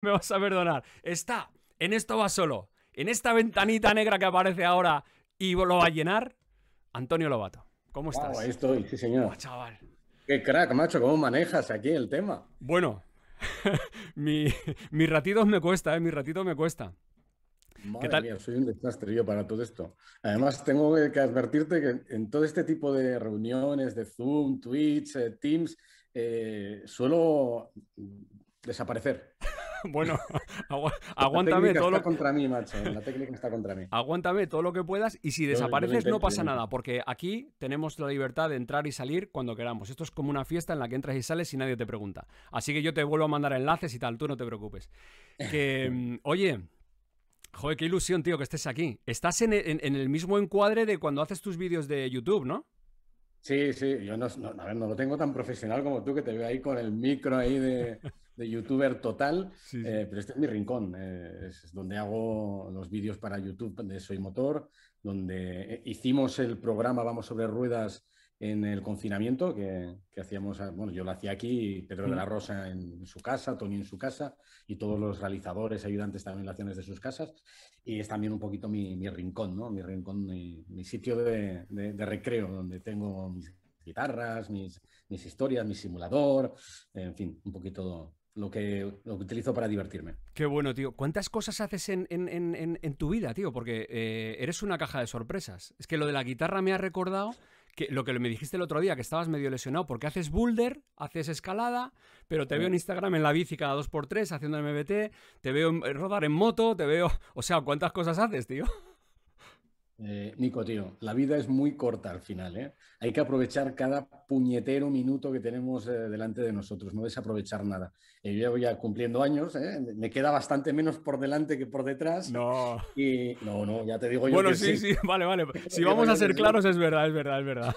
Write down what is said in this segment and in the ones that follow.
me vas a perdonar. Está en esto va solo, en esta ventanita negra que aparece ahora y lo va a llenar, Antonio Lobato. ¿Cómo estás? ahí estoy, sí, señor. chaval. Qué crack, macho, ¿cómo manejas aquí el tema? Bueno, mi, mis ratitos me cuesta, ¿eh? Mi ratito me cuesta. Madre Mía, soy un desastre yo para todo esto. Además, tengo que advertirte que en todo este tipo de reuniones de Zoom, Twitch, eh, Teams, eh, suelo desaparecer. bueno, aguántame todo lo contra mí, macho. La técnica está contra mí. Aguántame todo lo que puedas y si desapareces no pasa nada, porque aquí tenemos la libertad de entrar y salir cuando queramos. Esto es como una fiesta en la que entras y sales y nadie te pregunta. Así que yo te vuelvo a mandar enlaces y tal, tú no te preocupes. Mm, oye, joder, qué ilusión, tío, que estés aquí. Estás en, el mismo encuadre de cuando haces tus vídeos de YouTube, ¿no? Sí, sí, yo no, no lo tengo tan profesional como tú, que te veo ahí con el micro ahí de, de youtuber total, eh, pero este es mi rincón, eh, es donde hago los vídeos para YouTube de Soy Motor, donde eh, hicimos el programa Vamos sobre Ruedas en el confinamiento que, hacíamos, ah, bueno, yo lo hacía aquí, Pedro de la mm. Rosa en su casa, Tony en su casa y todos los realizadores, ayudantes también las hacían de sus casas y es también un poquito mi, rincón, ¿no? Mi rincón, mi, sitio de, recreo donde tengo mis guitarras, mis, mis historias, mi simulador, en fin, un poquito lo que, lo utilizo para divertirme. Qué bueno, tío. ¿Cuántas cosas haces en, tu vida, tío? Porque eh, eres una caja de sorpresas. Es que lo de la guitarra me ha recordado que lo que me dijiste el otro día, que estabas medio lesionado, porque haces boulder, haces escalada, pero te veo en Instagram en la bici cada 2x3 haciendo MBT, te veo eh, rodar en moto, te veo... O sea, ¿cuántas cosas haces, tío? Eh, Nico, tío, la vida es muy corta al final, ¿eh? Hay que aprovechar cada puñetero minuto que tenemos eh, delante de nosotros, no desaprovechar nada. Eh, yo ya voy cumpliendo años, me queda bastante menos por delante que por detrás. No. Y no, no, ya te digo yo. Bueno, sí, sí, vale, vale. Si vamos a ser claros, es verdad, es verdad, es verdad.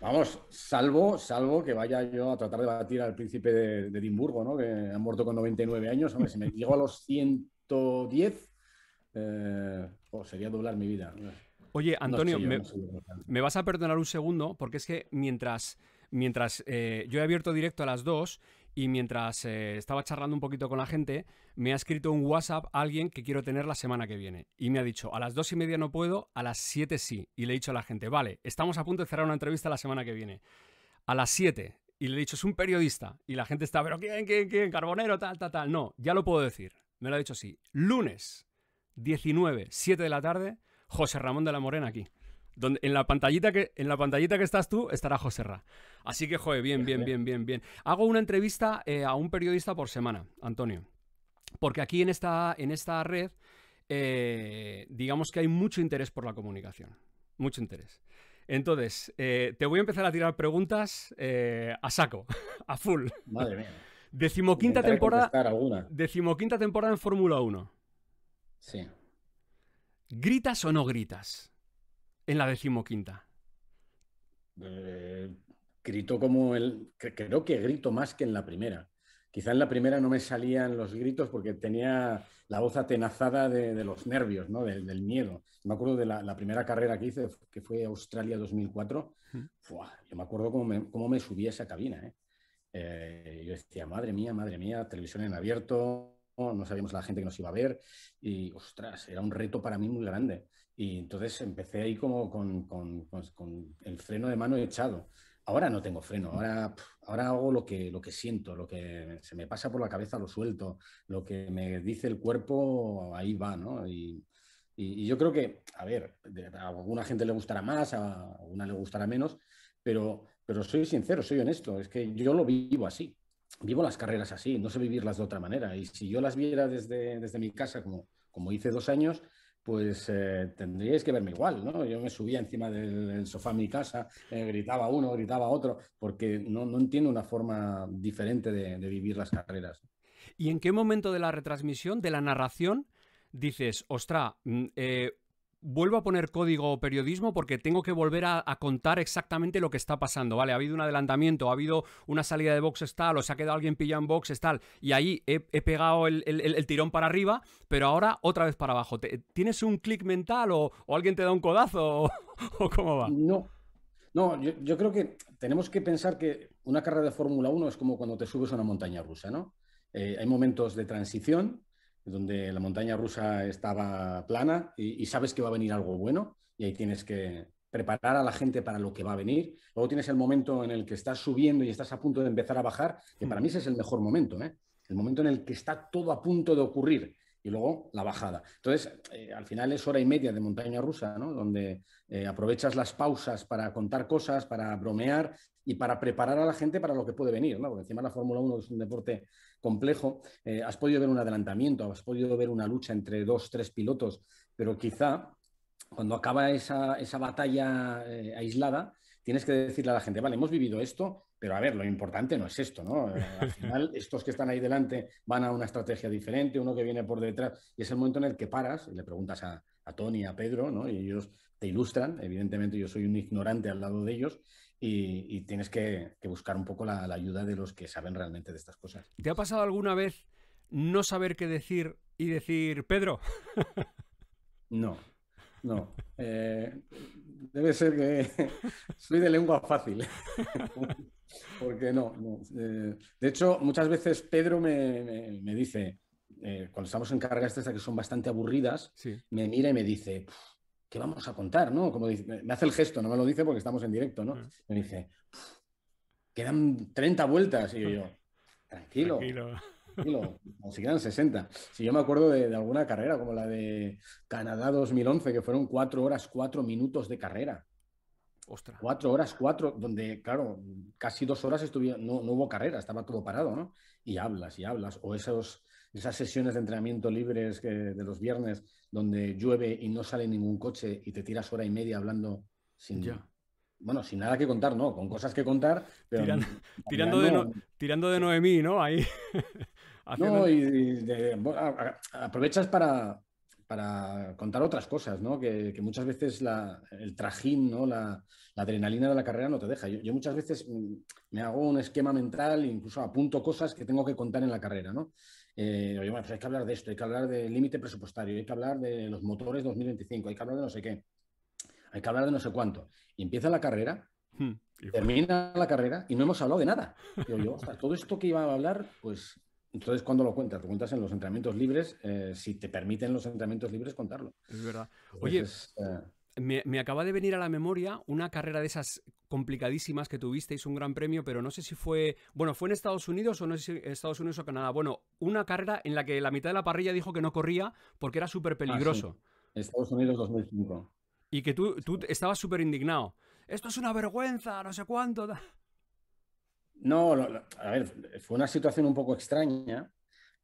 Vamos, salvo, salvo que vaya yo a tratar de batir al príncipe de, Edimburgo, ¿no? Que ha muerto con 99 años. Hombre, si me llego a los 110, o sería doblar mi vida. Oye, Antonio, me, vas a perdonar un segundo, porque es que mientras, mientras eh, yo he abierto directo a las 2 y mientras eh, estaba charlando un poquito con la gente, me ha escrito un WhatsApp alguien que quiero tener la semana que viene. Y me ha dicho, a las dos y media no puedo, a las 7 sí. Y le he dicho a la gente, vale, estamos a punto de cerrar una entrevista la semana que viene. A las 7. Y le he dicho, es un periodista. Y la gente está, pero ¿quién, quién, quién? Carbonero, tal, tal, tal. No, ya lo puedo decir. Me lo ha dicho así. Lunes 19, 7 de la tarde José Ramón de la Morena aquí. en, la pantallita que, en la pantallita que estás tú estará José Ra. Así que, joder, bien, bien, bien, bien, bien. Hago una entrevista eh, a un periodista por semana, Antonio. Porque aquí en esta, en esta red, eh, digamos que hay mucho interés por la comunicación. Mucho interés. Entonces, eh, te voy a empezar a tirar preguntas a saco, a full. Madre mía. Decimoquinta temporada, decimoquinta temporada en Fórmula 1. Sí. ¿Gritas o no gritas en la decimoquinta? Eh, grito como el... Creo que grito más que en la primera. Quizá en la primera no me salían los gritos porque tenía la voz atenazada de, los nervios, ¿no? del miedo. Me acuerdo de la, primera carrera que hice, que fue Australia 2004. yo me acuerdo cómo me, subí a esa cabina. ¿eh? Eh, yo decía, madre mía, madre mía, televisión en abierto, no sabíamos la gente que nos iba a ver y, ostras, era un reto para mí muy grande. Y entonces empecé ahí como con, el freno de mano echado. Ahora no tengo freno, ahora, ahora hago lo que, lo que siento, lo que se me pasa por la cabeza lo suelto, lo que me dice el cuerpo, ahí va, ¿no? Y, yo creo que, a ver, a alguna gente le gustará más, a alguna le gustará menos, pero, pero soy sincero, soy honesto, es que yo lo vivo así vivo las carreras así, no sé vivirlas de otra manera. Y si yo las viera desde, desde mi casa, como, como hice dos años, pues eh, tendríais que verme igual, ¿no? Yo me subía encima del, sofá de mi casa, eh, gritaba uno, gritaba otro, porque no, entiendo una forma diferente de, vivir las carreras. ¿Y en qué momento de la retransmisión, de la narración, dices, ostra, mm, eh, vuelvo a poner código periodismo porque tengo que volver a, contar exactamente lo que está pasando, ¿vale? Ha habido un adelantamiento, ha habido una salida de boxes tal, o se ha quedado alguien pillado en boxes tal, y ahí he, pegado el, tirón para arriba, pero ahora otra vez para abajo. ¿Tienes un clic mental o, alguien te da un codazo o, cómo va? No. No, yo, creo que tenemos que pensar que una carrera de Fórmula 1 es como cuando te subes a una montaña rusa, ¿no? Eh, hay momentos de transición, donde la montaña rusa estaba plana y, sabes que va a venir algo bueno y ahí tienes que preparar a la gente para lo que va a venir. Luego tienes el momento en el que estás subiendo y estás a punto de empezar a bajar, que para hmm. mí ese es el mejor momento, ¿eh? el momento en el que está todo a punto de ocurrir y luego la bajada. Entonces, eh, al final es hora y media de montaña rusa, donde eh, aprovechas las pausas para contar cosas, para bromear y para preparar a la gente para lo que puede venir, porque encima la Fórmula 1 es un deporte complejo. Eh, has podido ver un adelantamiento, has podido ver una lucha entre dos, tres pilotos, pero quizá cuando acaba esa, batalla eh, aislada, tienes que decirle a la gente, vale, hemos vivido esto, pero a ver, lo importante no es esto, ¿no? Eh, al final, estos que están ahí delante van a una estrategia diferente, uno que viene por detrás, y es el momento en el que paras y le preguntas a, a Tony, a Pedro, ¿no? Y ellos te ilustran, evidentemente yo soy un ignorante al lado de ellos, y, tienes que, buscar un poco la, ayuda de los que saben realmente de estas cosas. ¿Te ha pasado alguna vez no saber qué decir y decir, Pedro? no, no. Eh, debe ser que soy de lengua fácil. Porque no. no. Eh, de hecho, muchas veces Pedro me, dice, eh, cuando estamos en cargas estas que son bastante aburridas, me mira y me dice, ¿qué vamos a contar? ¿no? Como me hace el gesto, no me lo dice porque estamos en directo, ¿no? Mm. Me dice, quedan 30 vueltas. Y yo, tranquilo, tranquilo, si quedan 60. Si yo me acuerdo de, alguna carrera, como la de Canadá 2011, que fueron cuatro horas, cuatro minutos de carrera. Ostras. 4 horas, cuatro, donde, claro, casi dos horas estuvieron, no hubo carrera, estaba todo parado, ¿no? Y hablas, y hablas. O esos esas sesiones de entrenamiento libres de los viernes donde llueve y no sale ningún coche y te tiras hora y media hablando sin, bueno, sin nada que contar, no, con cosas que contar, pero... Tirando, de, Noemí, ¿no? Ahí. no, y, aprovechas para, para, contar otras cosas, ¿no? Que, muchas veces el trajín, ¿no? La, adrenalina de la carrera no te deja. Yo, muchas veces mm, me hago un esquema mental, incluso apunto cosas que tengo que contar en la carrera, ¿no? Eh, oye, pues hay que hablar de esto, hay que hablar del límite presupuestario, hay que hablar de los motores 2025, hay que hablar de no sé qué, hay que hablar de no sé cuánto. Y empieza la carrera, hmm, termina la carrera y no hemos hablado de nada. todo esto que iba a hablar, pues entonces, ¿cuándo lo cuentas? Lo cuentas en los entrenamientos libres, eh, si te permiten los entrenamientos libres contarlo. Es verdad. Oye, eh, me, acaba de venir a la memoria una carrera de esas complicadísimas que tuvisteis, un gran premio, pero no sé si fue. Bueno, ¿fue en Estados Unidos o no sé si Estados Unidos o Canadá? Bueno, una carrera en la que la mitad de la parrilla dijo que no corría porque era súper ah, peligroso. Estados Unidos 2005. Y que tú, estabas súper indignado. Esto es una vergüenza, no sé cuánto. No, a ver, fue una situación un poco extraña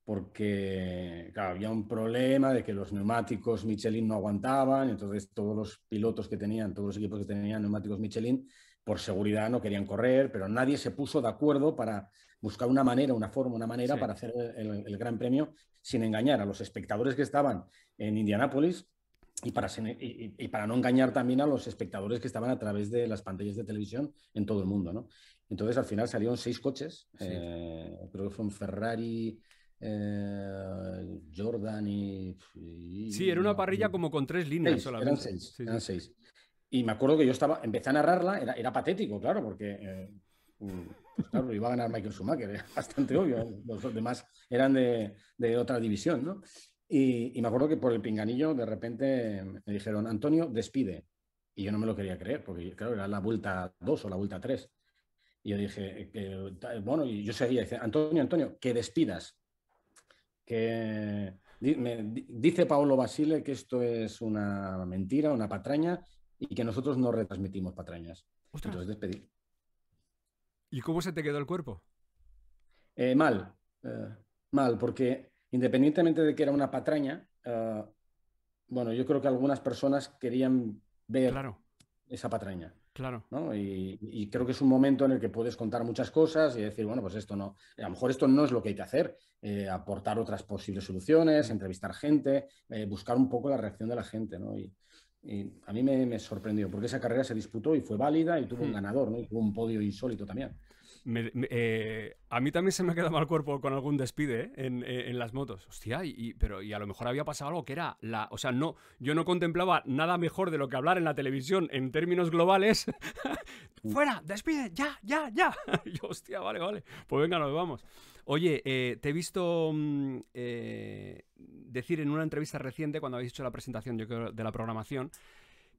porque había un problema de que los neumáticos Michelin no aguantaban, entonces todos los pilotos que tenían, todos los equipos que tenían neumáticos Michelin, por seguridad no querían correr, pero nadie se puso de acuerdo para buscar una manera, una forma, una manera para hacer el, Gran Premio sin engañar a los espectadores que estaban en Indianápolis y para, no engañar también a los espectadores que estaban a través de las pantallas de televisión en todo el mundo. Entonces al final salieron seis coches, eh, creo que fue un Ferrari, eh, Jordan y, Sí, era una parrilla como con tres líneas solamente. Eran seis, seis. Y me acuerdo que yo estaba, empecé a narrarla, era, patético, claro, porque eh, mm, pues claro, iba a ganar Michael Schumacher, era ¿eh? bastante obvio. Los demás eran de, de otra división, ¿no? Y, me acuerdo que por el pinganillo de repente me dijeron, Antonio, despide. Y yo no me lo quería creer, porque claro, era la vuelta dos o la vuelta tres Y yo dije, bueno, y yo seguía, dice, Antonio, Antonio, que despidas que dice Paolo Basile que esto es una mentira, una patraña y que nosotros no retransmitimos patrañas. Entonces despedí. ¿Y cómo se te quedó el cuerpo? Eh, mal, eh, mal, porque independientemente de que era una patraña, eh, bueno, yo creo que algunas personas querían ver esa patraña. Claro. ¿no? Y, creo que es un momento en el que puedes contar muchas cosas y decir, bueno, pues esto no, a lo mejor esto no es lo que hay que hacer, eh, aportar otras posibles soluciones, entrevistar gente, eh, buscar un poco la reacción de la gente, ¿no? Y, a mí me, sorprendió, porque esa carrera se disputó y fue válida y tuvo un hmm. ganador, Y tuvo un podio insólito también. Eh, a mí también se me ha quedado mal cuerpo con algún despide ¿eh? Eh, en, las motos. Hostia, y, pero, y a lo mejor había pasado algo que era la. O sea, no, yo no contemplaba nada mejor de lo que hablar en la televisión en términos globales. Uh. ¡Fuera! ¡Despide! ¡Ya! ¡Ya! ¡Ya! yo, hostia, vale, vale. Pues venga, nos vamos. Oye, te he visto mm, decir en una entrevista reciente, cuando habéis hecho la presentación, yo de la programación,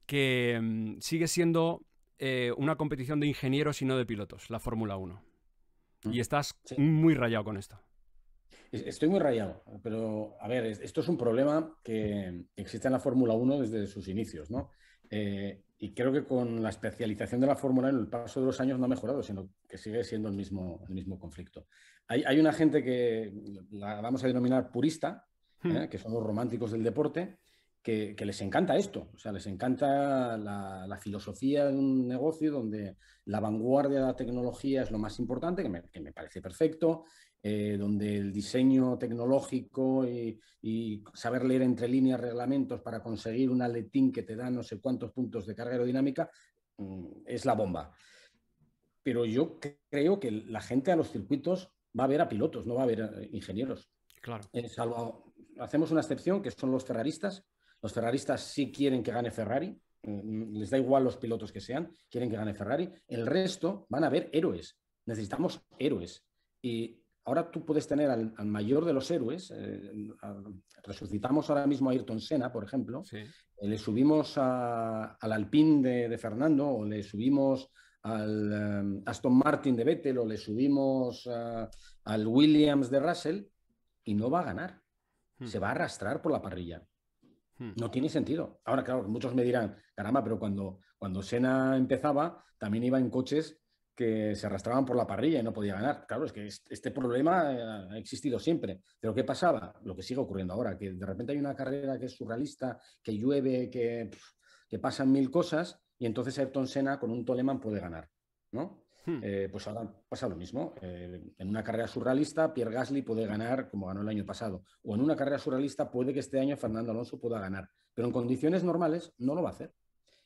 que mm, sigue siendo eh, una competición de ingenieros y no de pilotos, la Fórmula 1. Ah. Y estás muy rayado con esto. Estoy muy rayado, pero a ver, esto es un problema que existe en la Fórmula 1 desde sus inicios, ¿no? Eh, y creo que con la especialización de la Fórmula en el paso de los años no ha mejorado, sino que sigue siendo el mismo, el mismo conflicto. Hay, una gente que la vamos a denominar purista, hmm. ¿eh? que son los románticos del deporte, que, les encanta esto, o sea, les encanta la, filosofía de un negocio donde la vanguardia de la tecnología es lo más importante, que me, que me parece perfecto, eh, donde el diseño tecnológico y, saber leer entre líneas reglamentos para conseguir un aletín que te da no sé cuántos puntos de carga aerodinámica mm, es la bomba. Pero yo creo que la gente a los circuitos va a ver a pilotos, no va a ver a eh, ingenieros. Claro. Eh, hacemos una excepción que son los ferraristas, los ferraristas sí quieren que gane Ferrari, mm, les da igual los pilotos que sean, quieren que gane Ferrari. El resto van a ver héroes. Necesitamos héroes. Y ahora tú puedes tener al, mayor de los héroes. Eh, resucitamos ahora mismo a Ayrton Senna, por ejemplo. Eh, le subimos al Alpine de, Fernando o le subimos al eh, Aston Martin de Vettel o le subimos al Williams de Russell y no va a ganar. Hmm. Se va a arrastrar por la parrilla. Hmm. No tiene sentido. Ahora, claro, muchos me dirán, caramba, pero cuando, cuando Senna empezaba, también iba en coches que se arrastraban por la parrilla y no podía ganar. Claro, es que este problema eh, ha existido siempre. Pero ¿qué pasaba? Lo que sigue ocurriendo ahora, que de repente hay una carrera que es surrealista, que llueve, que, que pasan mil cosas, y entonces Ayrton Senna con un Toleman puede ganar, ¿no? Hmm. Eh, pues ahora pasa lo mismo. Eh, en una carrera surrealista, Pierre Gasly puede ganar como ganó el año pasado. O en una carrera surrealista puede que este año Fernando Alonso pueda ganar. Pero en condiciones normales no lo va a hacer.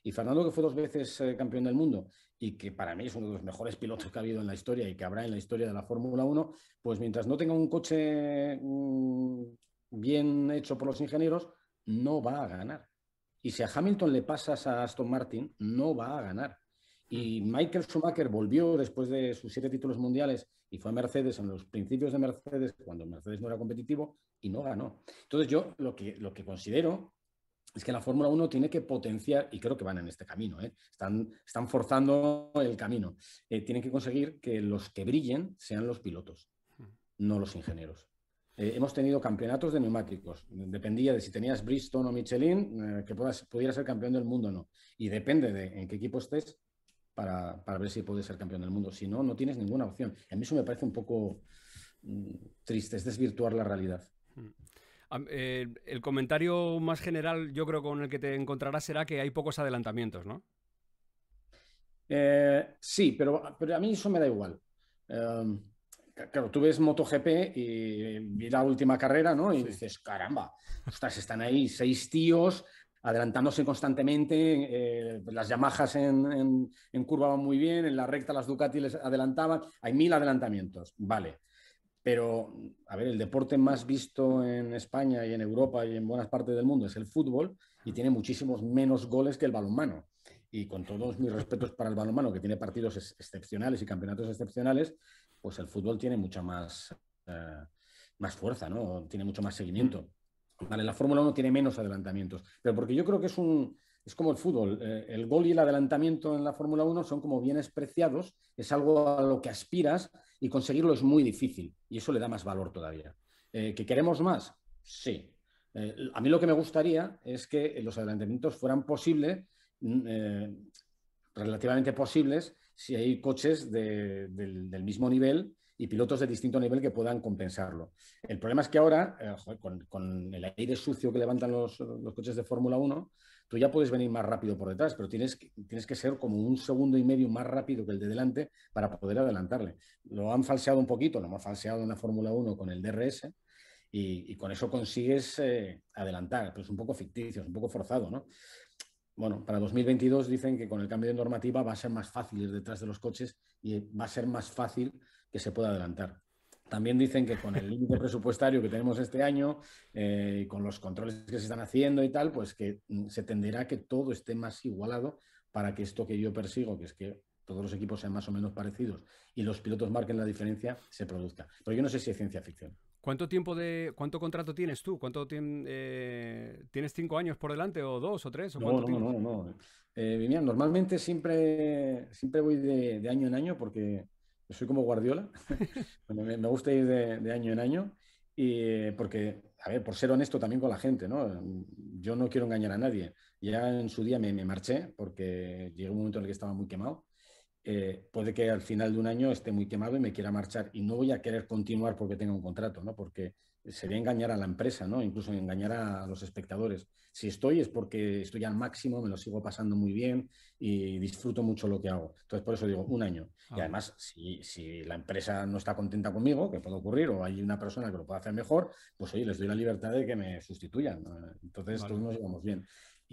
Y Fernando, que fue dos veces eh, campeón del mundo y que para mí es uno de los mejores pilotos que ha habido en la historia y que habrá en la historia de la Fórmula 1, pues mientras no tenga un coche mm, bien hecho por los ingenieros, no va a ganar. Y si a Hamilton le pasas a Aston Martin, no va a ganar. Y Michael Schumacher volvió después de sus siete títulos mundiales y fue a Mercedes en los principios de Mercedes, cuando Mercedes no era competitivo, y no ganó. Entonces yo lo que, lo que considero es que la Fórmula 1 tiene que potenciar, y creo que van en este camino, ¿eh? están, están, forzando el camino, eh, tienen que conseguir que los que brillen sean los pilotos, no los ingenieros. Eh, hemos tenido campeonatos de neumáticos. Dependía de si tenías Bristol o Michelin, que pudieras pudiera ser campeón del mundo o no. Y depende de en qué equipo estés, para, para, ver si puedes ser campeón del mundo. Si no, no tienes ninguna opción. A mí eso me parece un poco mm, triste, es desvirtuar la realidad. Mm. Eh, el comentario más general, yo creo, con el que te encontrarás será que hay pocos adelantamientos, ¿no? Eh, sí, pero, pero, a mí eso me da igual. Em, claro, tú ves MotoGP y, y, la última carrera, ¿no? Y dices, caramba, ostras, están ahí seis tíos adelantándose constantemente, eh, las Yamahas en, curva van muy bien, en la recta las Ducati adelantaban, hay mil adelantamientos, vale. Pero, a ver, el deporte más visto en España y en Europa y en buenas partes del mundo es el fútbol y tiene muchísimos menos goles que el balonmano. Y con todos mis respetos para el balonmano, que tiene partidos excepcionales y campeonatos excepcionales, pues el fútbol tiene mucha más, eh, más fuerza, ¿no? Tiene mucho más seguimiento la Fórmula 1 tiene menos adelantamientos, pero porque yo creo que es un es como el fútbol, eh, el gol y el adelantamiento en la Fórmula 1 son como bienes preciados, es algo a lo que aspiras y conseguirlo es muy difícil y eso le da más valor todavía. Eh, ¿Que queremos más? Sí. Eh, a mí lo que me gustaría es que los adelantamientos fueran posibles, mm, relativamente posibles, si hay coches del mismo nivel y pilotos de distinto nivel que puedan compensarlo. El problema es que ahora, eh, con, el aire sucio que levantan los, coches de Fórmula 1, tú ya puedes venir más rápido por detrás, pero tienes que, tienes que ser como un segundo y medio más rápido que el de delante para poder adelantarle. Lo han falseado un poquito, lo han falseado en la Fórmula 1 con el DRS, y, con eso consigues eh, adelantar, pero es un poco ficticio, es un poco forzado, ¿no? Bueno, para 2022 dicen que con el cambio de normativa va a ser más fácil ir detrás de los coches y va a ser más fácil que se pueda adelantar. También dicen que con el límite presupuestario que tenemos este año, eh, y con los controles que se están haciendo y tal, pues que mm, se tenderá a que todo esté más igualado para que esto que yo persigo, que es que todos los equipos sean más o menos parecidos y los pilotos marquen la diferencia, se produzca. Pero yo no sé si es ciencia ficción. ¿Cuánto tiempo de cuánto contrato tienes tú? ¿Cuánto eh, tienes cinco años por delante o dos o tres? O no, no, no, eh, no, normalmente siempre siempre voy de, año en año porque yo soy como Guardiola. me, gusta ir de, año en año y porque, a ver, por ser honesto también con la gente, ¿no? Yo no quiero engañar a nadie. Ya en su día me, me marché porque llegó un momento en el que estaba muy quemado. Eh, puede que al final de un año esté muy quemado y me quiera marchar y no voy a querer continuar porque tenga un contrato, ¿no? Porque sería engañar a la empresa, ¿no? Incluso engañar a los espectadores. Si estoy es porque estoy al máximo, me lo sigo pasando muy bien y disfruto mucho lo que hago. Entonces, por eso digo, un año. Y ah. además, si, la empresa no está contenta conmigo, que puede ocurrir, o hay una persona que lo pueda hacer mejor, pues oye, les doy la libertad de que me sustituyan. Entonces, todos nos llevamos bien.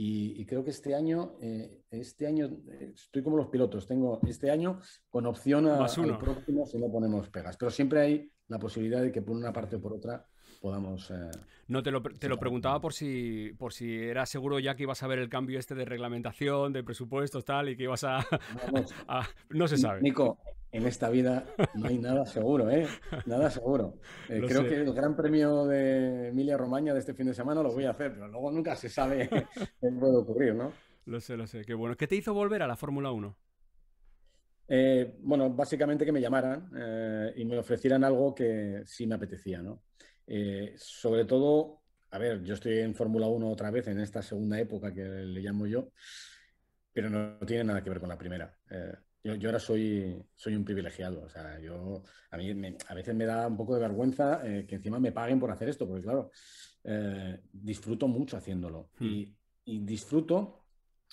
Y, creo que este año, eh, este año, eh, estoy como los pilotos, tengo este año con opción al próximo si no ponemos pegas. Pero siempre hay la posibilidad de que por una parte o por otra podamos... Eh, no, te lo, te lo preguntaba por si, por si era seguro ya que ibas a ver el cambio este de reglamentación, de presupuestos, tal, y que ibas a... no se sabe. Nico, en esta vida no hay nada seguro, ¿eh? Nada seguro. Eh, creo que el gran premio de Emilia Romagna de este fin de semana lo voy a hacer, pero luego nunca se sabe qué puede ocurrir, ¿no? Lo sé, lo sé. Qué bueno. ¿Qué te hizo volver a la Fórmula 1? Eh, bueno, básicamente que me llamaran y me ofrecieran algo que sí me apetecía, ¿no? Eh, sobre todo, a ver, yo estoy en Fórmula 1 otra vez, en esta segunda época que le llamo yo, pero no tiene nada que ver con la primera. Eh, yo, yo, ahora soy, soy un privilegiado, o sea, yo, a mí a veces me da un poco de vergüenza eh, que encima me paguen por hacer esto, porque claro, disfruto mucho haciéndolo hmm. y disfruto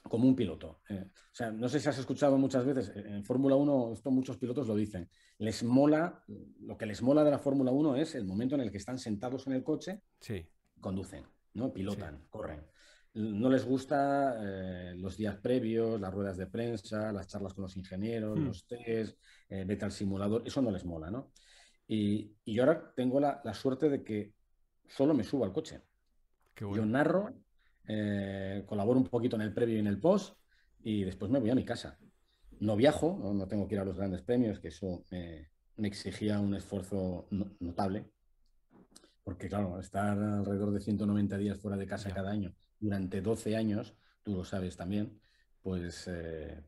como un piloto. Eh, o sea, no sé si has escuchado muchas veces, eh, en Fórmula 1 esto muchos pilotos lo dicen, les mola, lo que les mola de la Fórmula 1 es el momento en el que están sentados en el coche, sí. conducen, ¿no? pilotan, corren. No les gusta eh, los días previos, las ruedas de prensa, las charlas con los ingenieros, hmm. los test, eh, al simulador, eso no les mola, ¿no? Y, ahora tengo la, suerte de que solo me subo al coche. que Yo narro eh, colaboro un poquito en el previo y en el post y después me voy a mi casa. No viajo, no, tengo que ir a los grandes premios, que eso me, exigía un esfuerzo notable, porque claro, estar alrededor de 190 días fuera de casa cada año durante 12 años, tú lo sabes también, pues... Eh,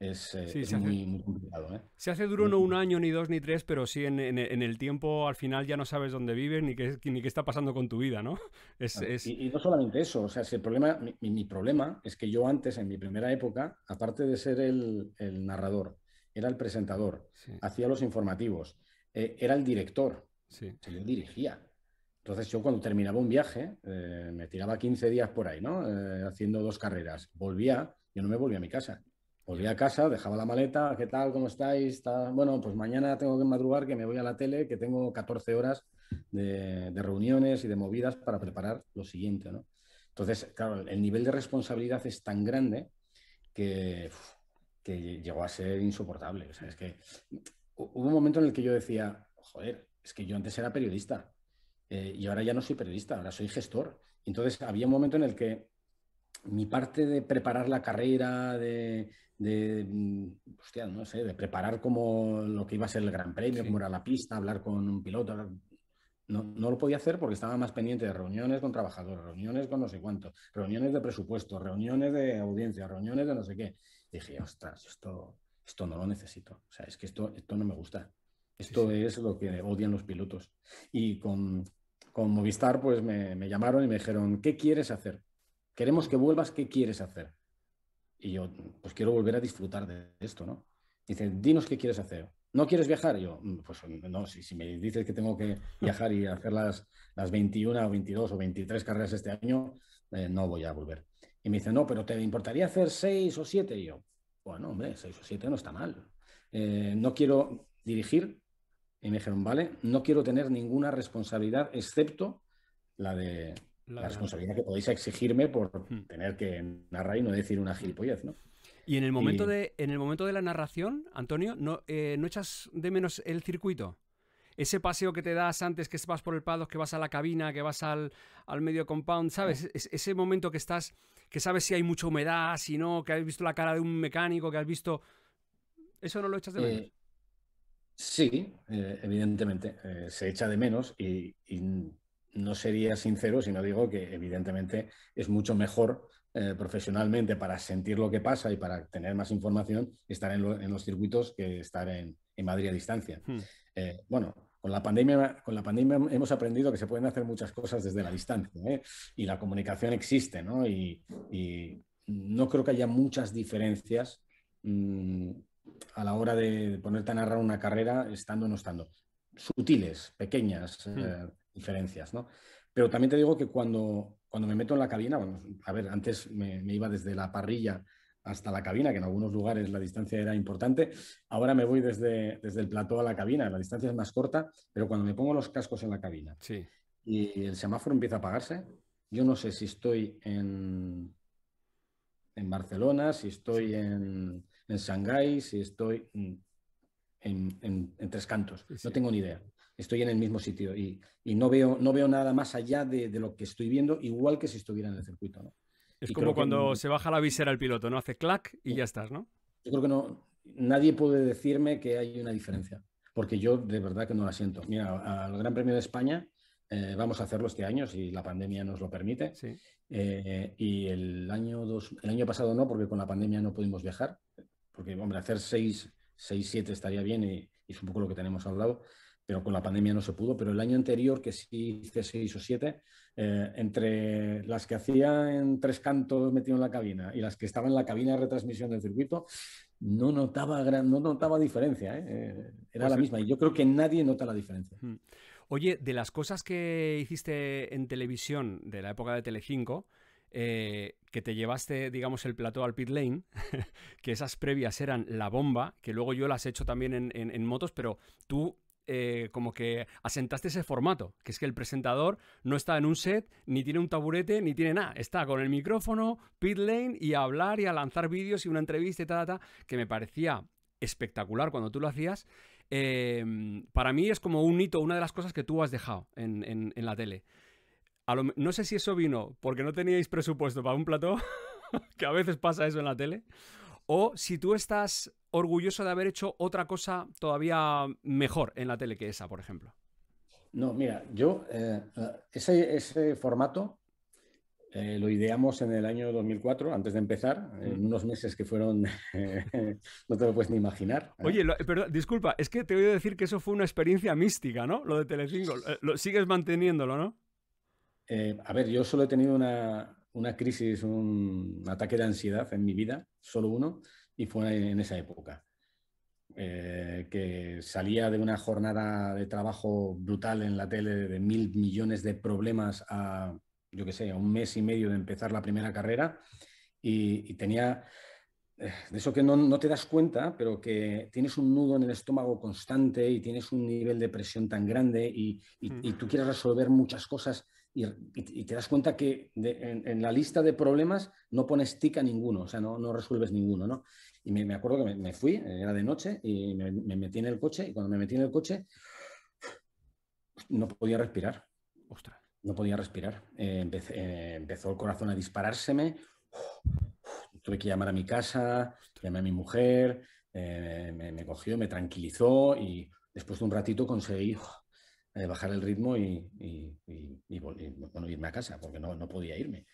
es, eh, muy, complicado. ¿eh? Se hace duro no un año, ni dos, ni tres, pero sí en, el tiempo al final ya no sabes dónde vives ni qué, qué está pasando con tu vida, ¿no? Y, no solamente eso, o sea, el problema, mi, problema es que yo antes, en mi primera época, aparte de ser el, narrador, era el presentador, hacía los informativos, eh, era el director, dirigía. Entonces yo cuando terminaba un viaje, me tiraba 15 días por ahí, ¿no? haciendo dos carreras, volvía, yo no me volvía a mi casa Volví a casa, dejaba la maleta, ¿qué tal? ¿Cómo estáis? Bueno, pues mañana tengo que madrugar, que me voy a la tele, que tengo 14 horas de, reuniones y de movidas para preparar lo siguiente, Entonces, claro, el nivel de responsabilidad es tan grande que, que llegó a ser insoportable. es que hubo un momento en el que yo decía, joder, es que yo antes era periodista eh, y ahora ya no soy periodista, ahora soy gestor. Entonces, había un momento en el que mi parte de preparar la carrera, de, de, mm, no sé, de preparar como lo que iba a ser el Gran Premio, cómo era la pista, hablar con un piloto. No, lo podía hacer porque estaba más pendiente de reuniones con trabajadores, reuniones con no sé cuánto, reuniones de presupuesto, reuniones de audiencia, reuniones de no sé qué. dije, ostras, esto, esto no lo necesito. O sea, es que esto, esto no me gusta. Esto es lo que odian los pilotos. Y con, Movistar, pues me llamaron y me dijeron, ¿qué quieres hacer? Queremos que vuelvas, ¿qué quieres hacer? Y yo, pues quiero volver a disfrutar de esto, ¿no? Dice, dinos qué quieres hacer. ¿No quieres viajar? yo, mm, pues no, si, me dices que tengo que viajar y hacer las, 21 o 22 o 23 carreras este año, eh, no voy a volver. Y me dice, no, pero ¿te importaría hacer seis o siete Y yo, bueno, hombre, 6 o siete no está mal. Eh, no quiero dirigir. Y me dijeron, vale, no quiero tener ninguna responsabilidad excepto la de la, responsabilidad que podéis exigirme por hmm. tener que narrar y no decir una gilipollez, ¿no? Y en el momento, De, en el momento de la narración, Antonio, eh, ¿no, echas de menos el circuito? Ese paseo que te das antes que vas por el paddock, que vas a la cabina, que vas al, medio compound, ¿sabes? ese momento que estás, que sabes si hay mucha humedad, si no, que has visto la cara de un mecánico, que has visto... ¿Eso no lo echas de eh, menos? sí, eh, evidentemente. se echa de menos y no sería sincero si no digo que evidentemente es mucho mejor eh, profesionalmente para sentir lo que pasa y para tener más información estar en, los circuitos que estar en, Madrid a distancia. Hmm. Eh, bueno, con la, pandemia, con la pandemia hemos aprendido que se pueden hacer muchas cosas desde la distancia ¿eh? y la comunicación existe, ¿no? Y, no creo que haya muchas diferencias mm, a la hora de ponerte a narrar una carrera estando o no estando. Sutiles, pequeñas. Hmm diferencias, ¿no? Pero también te digo que cuando, cuando me meto en la cabina, bueno, a ver, antes me, iba desde la parrilla hasta la cabina, que en algunos lugares la distancia era importante, ahora me voy desde, desde el plató a la cabina, la distancia es más corta, pero cuando me pongo los cascos en la cabina y el semáforo empieza a apagarse, yo no sé si estoy en, en Barcelona, si estoy en, en Shanghái, si estoy en, en, Tres Cantos, no tengo ni idea estoy en el mismo sitio y, no, veo, nada más allá de, lo que estoy viendo, igual que si estuviera en el circuito. Es como cuando se baja la visera el piloto, ¿no? Hace clac y ya estás, ¿no? Yo creo que no, nadie puede decirme que hay una diferencia, porque yo de verdad que no la siento. Mira, al Gran Premio de España eh, vamos a hacerlo este año, si la pandemia nos lo permite. Eh, y el año, el año pasado no, porque con la pandemia no pudimos viajar, porque, hombre, hacer 6 seis estaría bien y, y es un poco lo que tenemos al lado pero con la pandemia no se pudo, pero el año anterior, que sí hice seis o siete, eh, entre las que hacía en tres cantos metido en la cabina y las que estaban en la cabina de retransmisión del circuito, no notaba, gran, no notaba diferencia, ¿eh? Eh, era pues la misma, y yo creo que nadie nota la diferencia. Mm. Oye, de las cosas que hiciste en televisión de la época de Telecinco, que te llevaste, digamos, el plató al pit lane, que esas previas eran la bomba, que luego yo las he hecho también en motos, pero tú eh, como que asentaste ese formato, que es que el presentador no está en un set, ni tiene un taburete, ni tiene nada. Está con el micrófono, pit lane, y a hablar y a lanzar vídeos y una entrevista y tal, ta, que me parecía espectacular cuando tú lo hacías. Em, para mí es como un hito, una de las cosas que tú has dejado en, la tele. no sé si eso vino porque no teníais presupuesto para un plató, que a veces pasa eso en la tele, o si tú estás orgulloso de haber hecho otra cosa todavía mejor en la tele que esa, por ejemplo. No, mira, yo eh, eh, ese, formato eh, lo ideamos en el año 2004, antes de empezar, en mm. unos meses que fueron, no te lo puedes ni imaginar. Oye, disculpa, es que te voy a decir que eso fue una experiencia mística, ¿no? Lo de Telecinco, lo, sigues manteniéndolo, ¿no? a ver, yo solo he tenido una, una crisis, un ataque de ansiedad en mi vida, solo uno, y fue en esa época. Eh, que salía de una jornada de trabajo brutal en la tele de mil millones de problemas a, yo qué sé, a un mes y medio de empezar la primera carrera y, tenía eh, de eso que no, te das cuenta, pero que tienes un nudo en el estómago constante y tienes un nivel de presión tan grande y mm. tú quieres resolver muchas cosas y, te das cuenta que en, la lista de problemas no pones tica a ninguno, o sea, no, no resuelves ninguno, ¿no? Y me, acuerdo que me, fui, eh, era de noche, y me, metí en el coche, y cuando me metí en el coche, no podía respirar. Ostras. No podía respirar. Eh, eh, empezó el corazón a disparárseme. tuve que llamar a mi casa, llamé a mi mujer, me, cogió, me tranquilizó y después de un ratito conseguí eh, bajar el ritmo y, irme a casa, porque no, podía irme.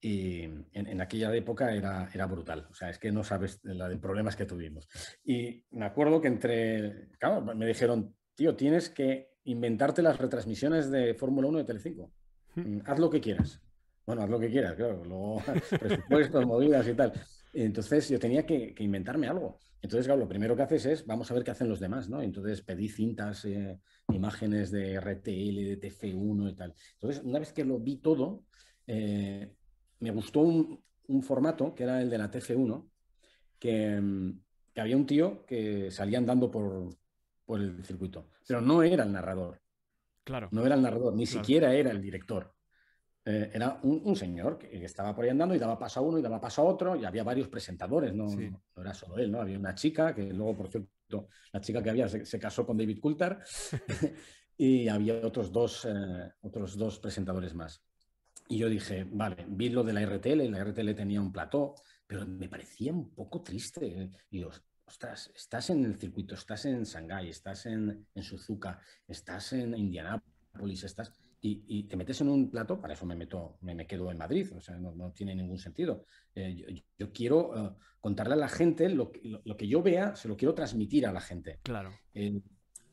Y en, aquella época era, era brutal, o sea, es que no sabes la de problemas que tuvimos. Y me acuerdo que entre, claro, me dijeron, tío, tienes que inventarte las retransmisiones de Fórmula 1 de Telecinco. Mm, haz lo que quieras. Bueno, haz lo que quieras, claro, presupuestos, movidas y tal. Entonces yo tenía que, inventarme algo. Entonces, lo primero que haces es, vamos a ver qué hacen los demás, ¿no? Entonces pedí cintas, eh, imágenes de RTL, de TF1 y tal. Entonces, una vez que lo vi todo, eh, me gustó un, formato que era el de la TF1, mm, que, había un tío que salía andando por, el circuito, pero no era el narrador. Claro. No era el narrador, ni siquiera era el director. Eh, era un, señor que estaba por ahí andando y daba paso a uno y daba paso a otro y había varios presentadores, no, era solo él, ¿no? Había una chica que luego, por cierto, la chica que había se, casó con David Coulter y había otros dos, eh, otros dos presentadores más. Y yo dije, vale, vi lo de la RTL, la RTL tenía un plató, pero me parecía un poco triste. Y yo, ostras, estás en el circuito, estás en Shanghái, estás en, en Suzuka, estás en Indianápolis, estás y, te metes en un plato, para eso me meto, me, me quedo en Madrid, o sea, no, no tiene ningún sentido. Eh, yo, quiero eh, contarle a la gente lo, que yo vea, se lo quiero transmitir a la gente. Claro. Eh,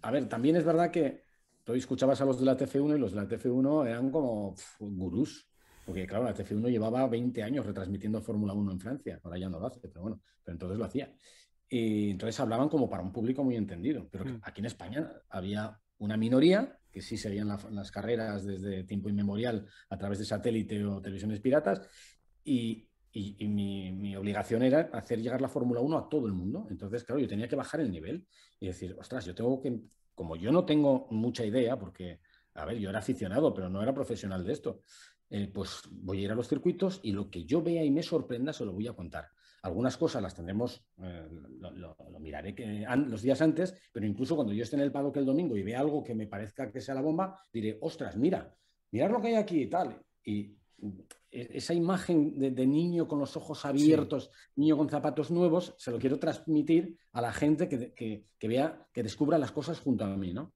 a ver, también es verdad que tú escuchabas a los de la TF1 y los de la TF1 eran como gurús. Porque claro, la TF1 llevaba 20 años retransmitiendo Fórmula 1 en Francia, ahora ya no lo hace, pero bueno, pero entonces lo hacía. Y entonces hablaban como para un público muy entendido, pero hmm. aquí en España había una minoría que sí serían las carreras desde tiempo inmemorial a través de satélite o televisiones piratas. Y, mi, mi, obligación era hacer llegar la Fórmula 1 a todo el mundo. Entonces, claro, yo tenía que bajar el nivel y decir, ostras, yo tengo que, como yo no tengo mucha idea, porque, a ver, yo era aficionado, pero no era profesional de esto, eh, pues voy a ir a los circuitos y lo que yo vea y me sorprenda se lo voy a contar. Algunas cosas las tendremos, eh, lo, miraré que, los días antes, pero incluso cuando yo esté en el que el domingo y vea algo que me parezca que sea la bomba, diré, ostras, mira, mirad lo que hay aquí y tal. Y e, esa imagen de, niño con los ojos abiertos, niño con zapatos nuevos, se lo quiero transmitir a la gente que, que, vea, que descubra las cosas junto a mí, ¿no?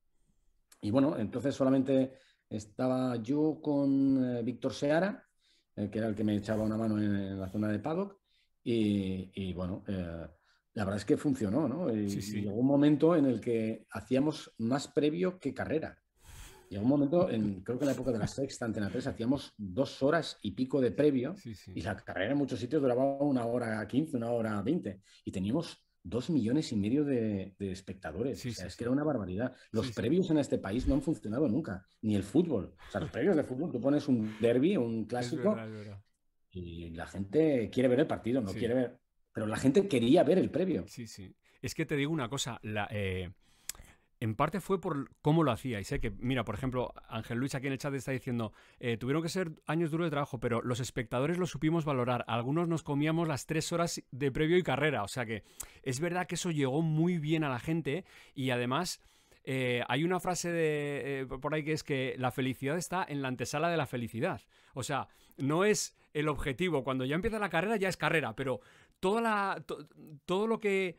Y bueno, entonces solamente estaba yo con eh, Víctor Seara, eh, que era el que me echaba una mano en, la zona de paddock, y, bueno, eh, la verdad es que funcionó, ¿no? Y, Llegó un momento en el que hacíamos más previo que carrera. Llegó un momento, en, creo que en la época de la sexta, antena 3, hacíamos dos horas y pico de previo, y la carrera en muchos sitios duraba una hora 15 una hora 20 y teníamos dos millones y medio de, espectadores. o sea, es que era una barbaridad. Los previos en este país no han funcionado nunca, ni el fútbol. O sea, los previos de fútbol, tú pones un derby, un clásico, y la gente quiere ver el partido, no quiere ver. Pero la gente quería ver el previo. Sí, sí. Es que te digo una cosa, la, eh, en parte fue por cómo lo hacía. Y sé que, mira, por ejemplo, Ángel Luis aquí en el chat está diciendo, eh, tuvieron que ser años duros de trabajo, pero los espectadores lo supimos valorar. Algunos nos comíamos las tres horas de previo y carrera. O sea que es verdad que eso llegó muy bien a la gente y además... Eh, hay una frase de, eh, por ahí que es que la felicidad está en la antesala de la felicidad. O sea, no es el objetivo. Cuando ya empieza la carrera ya es carrera, pero toda la, todo lo que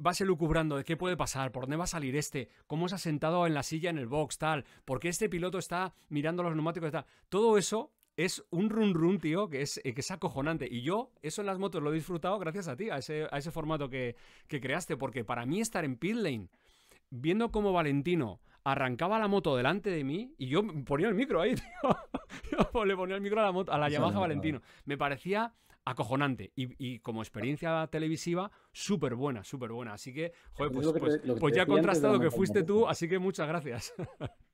vas lucubrando de qué puede pasar, por dónde va a salir este, cómo se ha sentado en la silla en el box, tal, por qué este piloto está mirando los neumáticos, tal. Todo eso es un run run, tío, que es, eh, que es acojonante. Y yo eso en las motos lo he disfrutado gracias a ti, a ese, a ese formato que, creaste, porque para mí estar en pit lane, viendo cómo Valentino arrancaba la moto delante de mí y yo ponía el micro ahí, tío. le ponía el micro a la, moto, a la Yamaha Valentino. Me parecía acojonante y, como experiencia televisiva, súper buena, súper buena. Así que, joder, pues, pues, pues contrastado que fuiste tú, así que muchas gracias.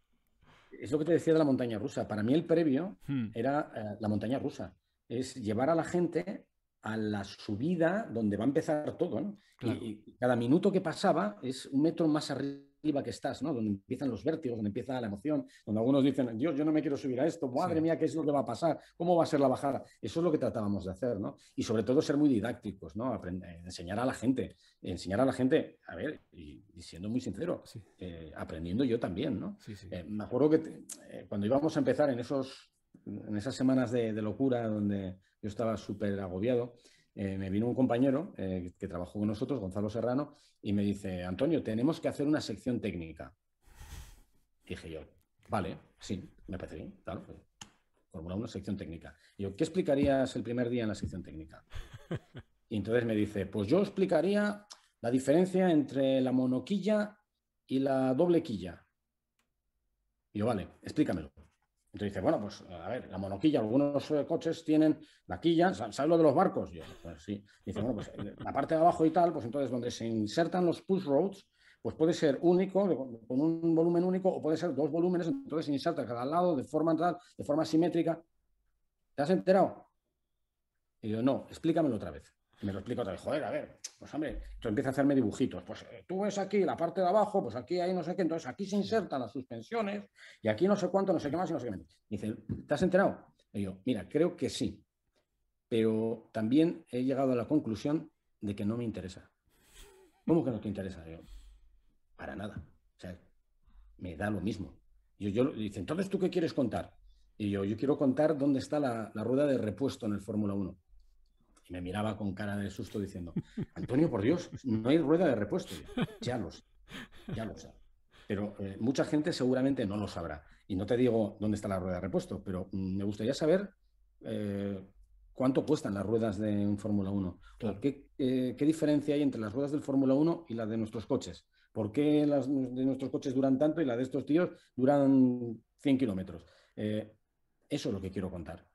Es lo que te decía de la montaña rusa. Para mí el previo hmm. era eh, la montaña rusa. Es llevar a la gente a la subida donde va a empezar todo. y, cada minuto que pasaba es un metro más arriba que estás, ¿no? Donde empiezan los vértigos, donde empieza la emoción, donde algunos dicen, Dios, yo no me quiero subir a esto, madre mía, ¿qué es lo que va a pasar? ¿Cómo va a ser la bajada? Eso es lo que tratábamos de hacer, ¿no? Y sobre todo ser muy didácticos, ¿no? Eh, enseñar a la gente, enseñar a la gente, a ver, y, siendo muy sincero, eh, aprendiendo yo también, ¿no? Eh, me acuerdo que cuando íbamos a empezar en esos en esas semanas de, de locura donde yo estaba súper agobiado, eh, me vino un compañero eh, que trabajó con nosotros, Gonzalo Serrano, y me dice, Antonio, tenemos que hacer una sección técnica. Dije yo, vale, sí, me parece bien, claro. Pues, Formula una sección técnica. Y yo, ¿qué explicarías el primer día en la sección técnica? Y entonces me dice, pues yo explicaría la diferencia entre la monoquilla y la doble quilla. Y yo, vale, explícamelo. Entonces dice, bueno, pues a ver, la monoquilla, algunos eh, coches tienen la quilla, ¿sabes lo de los barcos? Yo, pues, sí. Dice, bueno, pues la parte de abajo y tal, pues entonces donde se insertan los push roads, pues puede ser único, con un volumen único, o puede ser dos volúmenes, entonces se inserta cada lado de forma de forma simétrica. ¿Te has enterado? Y yo, no, explícamelo otra vez. Me lo explico otra vez, joder, a ver, pues hombre, entonces empieza a hacerme dibujitos, pues eh, tú ves aquí la parte de abajo, pues aquí hay no sé qué, entonces aquí se insertan las suspensiones y aquí no sé cuánto, no sé qué más y no sé qué menos. Dice, ¿te has enterado? Y yo, mira, creo que sí, pero también he llegado a la conclusión de que no me interesa. ¿Cómo que no te interesa? Yo, para nada. O sea, me da lo mismo. Yo, yo dice, entonces tú qué quieres contar? Y yo, yo quiero contar dónde está la, la rueda de repuesto en el Fórmula 1. Y me miraba con cara de susto diciendo, Antonio, por Dios, no hay rueda de repuesto. Ya lo sé, ya lo sé. Pero eh, mucha gente seguramente no lo sabrá. Y no te digo dónde está la rueda de repuesto, pero mm, me gustaría saber eh, cuánto cuestan las ruedas de un Fórmula 1. Eh, ¿Qué, diferencia hay entre las ruedas del Fórmula 1 y las de nuestros coches? ¿Por qué las de nuestros coches duran tanto y las de estos tíos duran 100 kilómetros? eso es lo que quiero contar.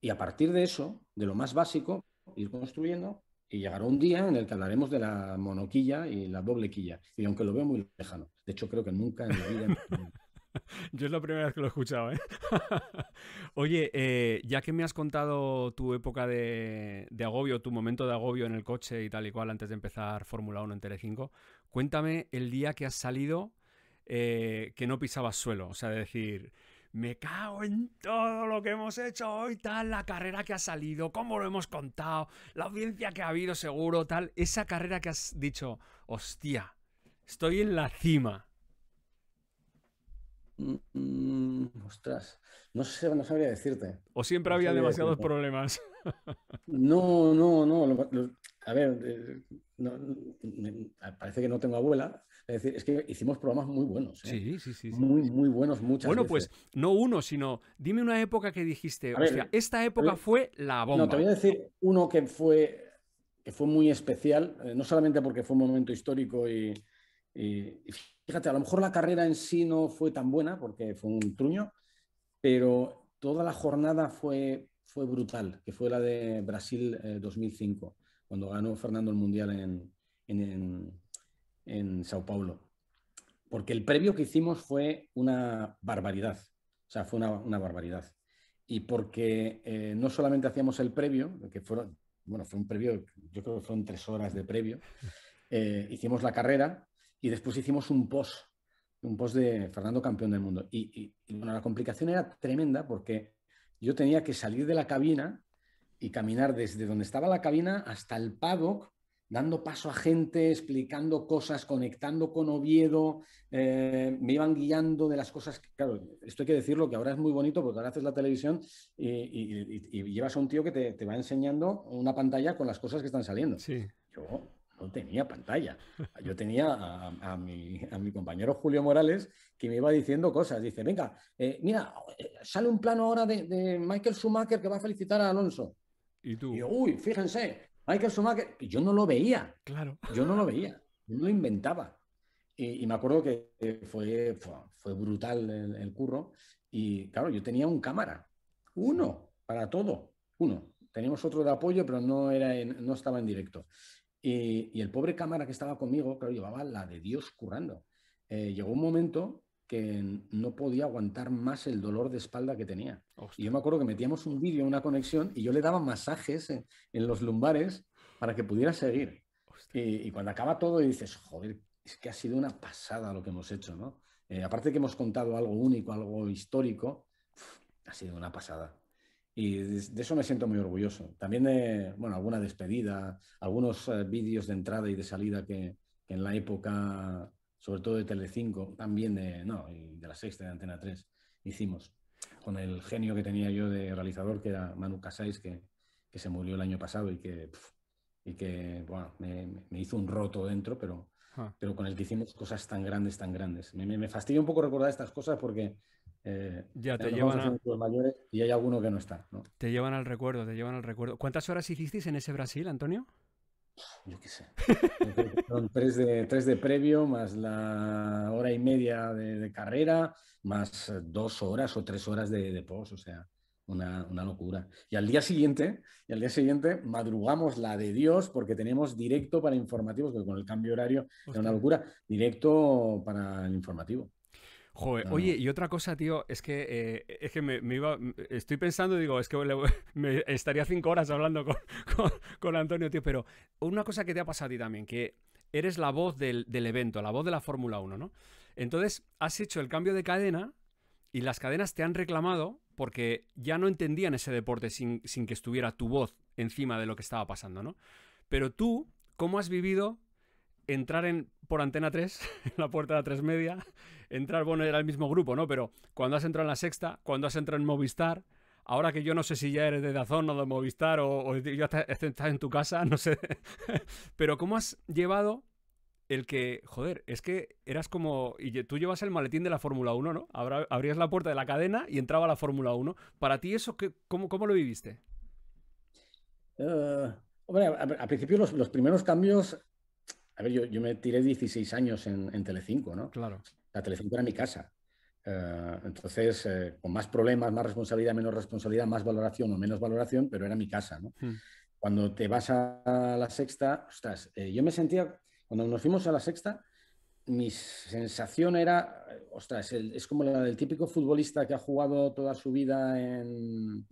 Y a partir de eso, de lo más básico, ir construyendo y llegará un día en el que hablaremos de la monoquilla y la doble Y aunque lo veo muy lejano, de hecho creo que nunca en mi vida... Yo es la primera vez que lo he escuchado, ¿eh? Oye, eh, ya que me has contado tu época de, agobio, tu momento de agobio en el coche y tal y cual antes de empezar Fórmula 1 en Tele TR5, cuéntame el día que has salido eh, que no pisabas suelo. O sea, decir, me cago en todo lo que hemos hecho hoy, tal, la carrera que ha salido, cómo lo hemos contado, la audiencia que ha habido seguro, tal, esa carrera que has dicho, hostia, estoy en la cima. Mm, ostras, no sé, no sabría decirte. O siempre había demasiados problemas. no, no, no. a ver, eh, mm, parece que no tengo abuela, es decir, es que hicimos programas muy buenos. ¿eh? Sí, sí, sí, Muy, muy buenos muchas bueno, pues, veces. Bueno, pues no uno, sino dime una época que dijiste, esta época fue la bomba. No, te voy a decir uno que fue, que fue muy especial, eh, no solamente porque fue un momento histórico y, fíjate, a lo mejor la carrera en sí no fue tan buena porque fue un truño, pero toda la jornada fue, fue brutal, que fue la de Brasil 2005, eh, cuando ganó Fernando el Mundial en en Sao Paulo, porque el previo que hicimos fue una barbaridad, o sea, fue una, barbaridad. Y porque eh, no solamente hacíamos el previo, que fueron, bueno, fue un previo, yo creo que fueron tres horas de previo, eh, hicimos la carrera y después hicimos un post, un post de Fernando Campeón del Mundo. Y, y bueno, la complicación era tremenda porque yo tenía que salir de la cabina y caminar desde donde estaba la cabina hasta el paddock dando paso a gente, explicando cosas, conectando con Oviedo, eh, me iban guiando de las cosas. Que, claro, esto hay que decirlo, que ahora es muy bonito porque ahora haces la televisión y, llevas a un tío que te, va enseñando una pantalla con las cosas que están saliendo. Yo no tenía pantalla. Yo tenía a, mi, compañero Julio Morales que me iba diciendo cosas. Dice, venga, eh, mira, eh, sale un plano ahora de, de, Michael Schumacher que va a felicitar a Alonso. Y tú. Y yo, uy, fíjense, Michael que yo no lo veía. Claro. Yo no lo veía. Yo lo inventaba. Y, me acuerdo que eh, fue, fue brutal el, curro. Y claro, yo tenía un cámara. Uno, para todo. Uno. Teníamos otro de apoyo, pero no, era no estaba en directo. Y, el pobre cámara que estaba conmigo, claro, llevaba la de Dios currando. Eh, llegó un momento que no podía aguantar más el dolor de espalda que tenía. Y yo me acuerdo que metíamos un vídeo, una conexión, y yo le daba masajes en, los lumbares para que pudiera seguir. Y, cuando acaba todo y dices, joder, es que ha sido una pasada lo que hemos hecho, ¿no? Eh, aparte que hemos contado algo único, algo histórico, ha sido una pasada. Y de, eso me siento muy orgulloso. También, bueno, alguna despedida, algunos eh, vídeos de entrada y de salida que en la época sobre todo de Telecinco, también de, no, de la sexta, de Antena 3, hicimos con el genio que tenía yo de realizador, que era Manu Casais, que, se murió el año pasado y que, y que me, hizo un roto dentro, pero, ah. pero con el que hicimos cosas tan grandes, tan grandes. Me, me, fastidia un poco recordar estas cosas porque... Eh, ya te llevan los mayores y hay alguno que no está. ¿no? Te llevan al recuerdo, te llevan al recuerdo. ¿Cuántas horas hicisteis en ese Brasil, Antonio? yo qué sé. Son tres de, tres de previo, más la hora y media de, carrera, más dos horas o tres horas de, post, o sea, una, locura. Y al día siguiente, y al día siguiente, madrugamos la de Dios porque tenemos directo para informativos, porque con el cambio horario era una locura, directo para el informativo. Joder, oye, y otra cosa, tío, es que, eh, me, iba, estoy pensando, digo, es que me estaría cinco horas hablando con, Antonio, tío, pero una cosa que te ha pasado a ti también, que eres la voz del, evento, la voz de la Fórmula 1, ¿no? Entonces, has hecho el cambio de cadena y las cadenas te han reclamado porque ya no entendían ese deporte sin, que estuviera tu voz encima de lo que estaba pasando, ¿no? Pero tú, ¿cómo has vivido entrar en, por Antena 3, en la puerta de la 3 media, entrar, bueno, era el mismo grupo, ¿no? Pero cuando has entrado en la sexta, cuando has entrado en Movistar, ahora que yo no sé si ya eres de Dazón o de Movistar o, ya estás, en tu casa, no sé. Pero ¿cómo has llevado el que, joder, es que eras como, y tú llevas el maletín de la Fórmula 1, ¿no? abrías la puerta de la cadena y entraba la Fórmula 1. Para ti eso, qué, cómo, lo viviste? Eh, hombre, al principio los, primeros cambios, a ver, yo, me tiré 16 años en, en Telecinco, ¿no? Claro. La telefónica era mi casa. Eh, entonces, eh, con más problemas, más responsabilidad, menos responsabilidad, más valoración o menos valoración, pero era mi casa. Hmm. Cuando te vas a la sexta, ostras, eh, yo me sentía, cuando nos fuimos a la sexta, mi sensación era, ostras, es como la del típico futbolista que ha jugado toda su vida en,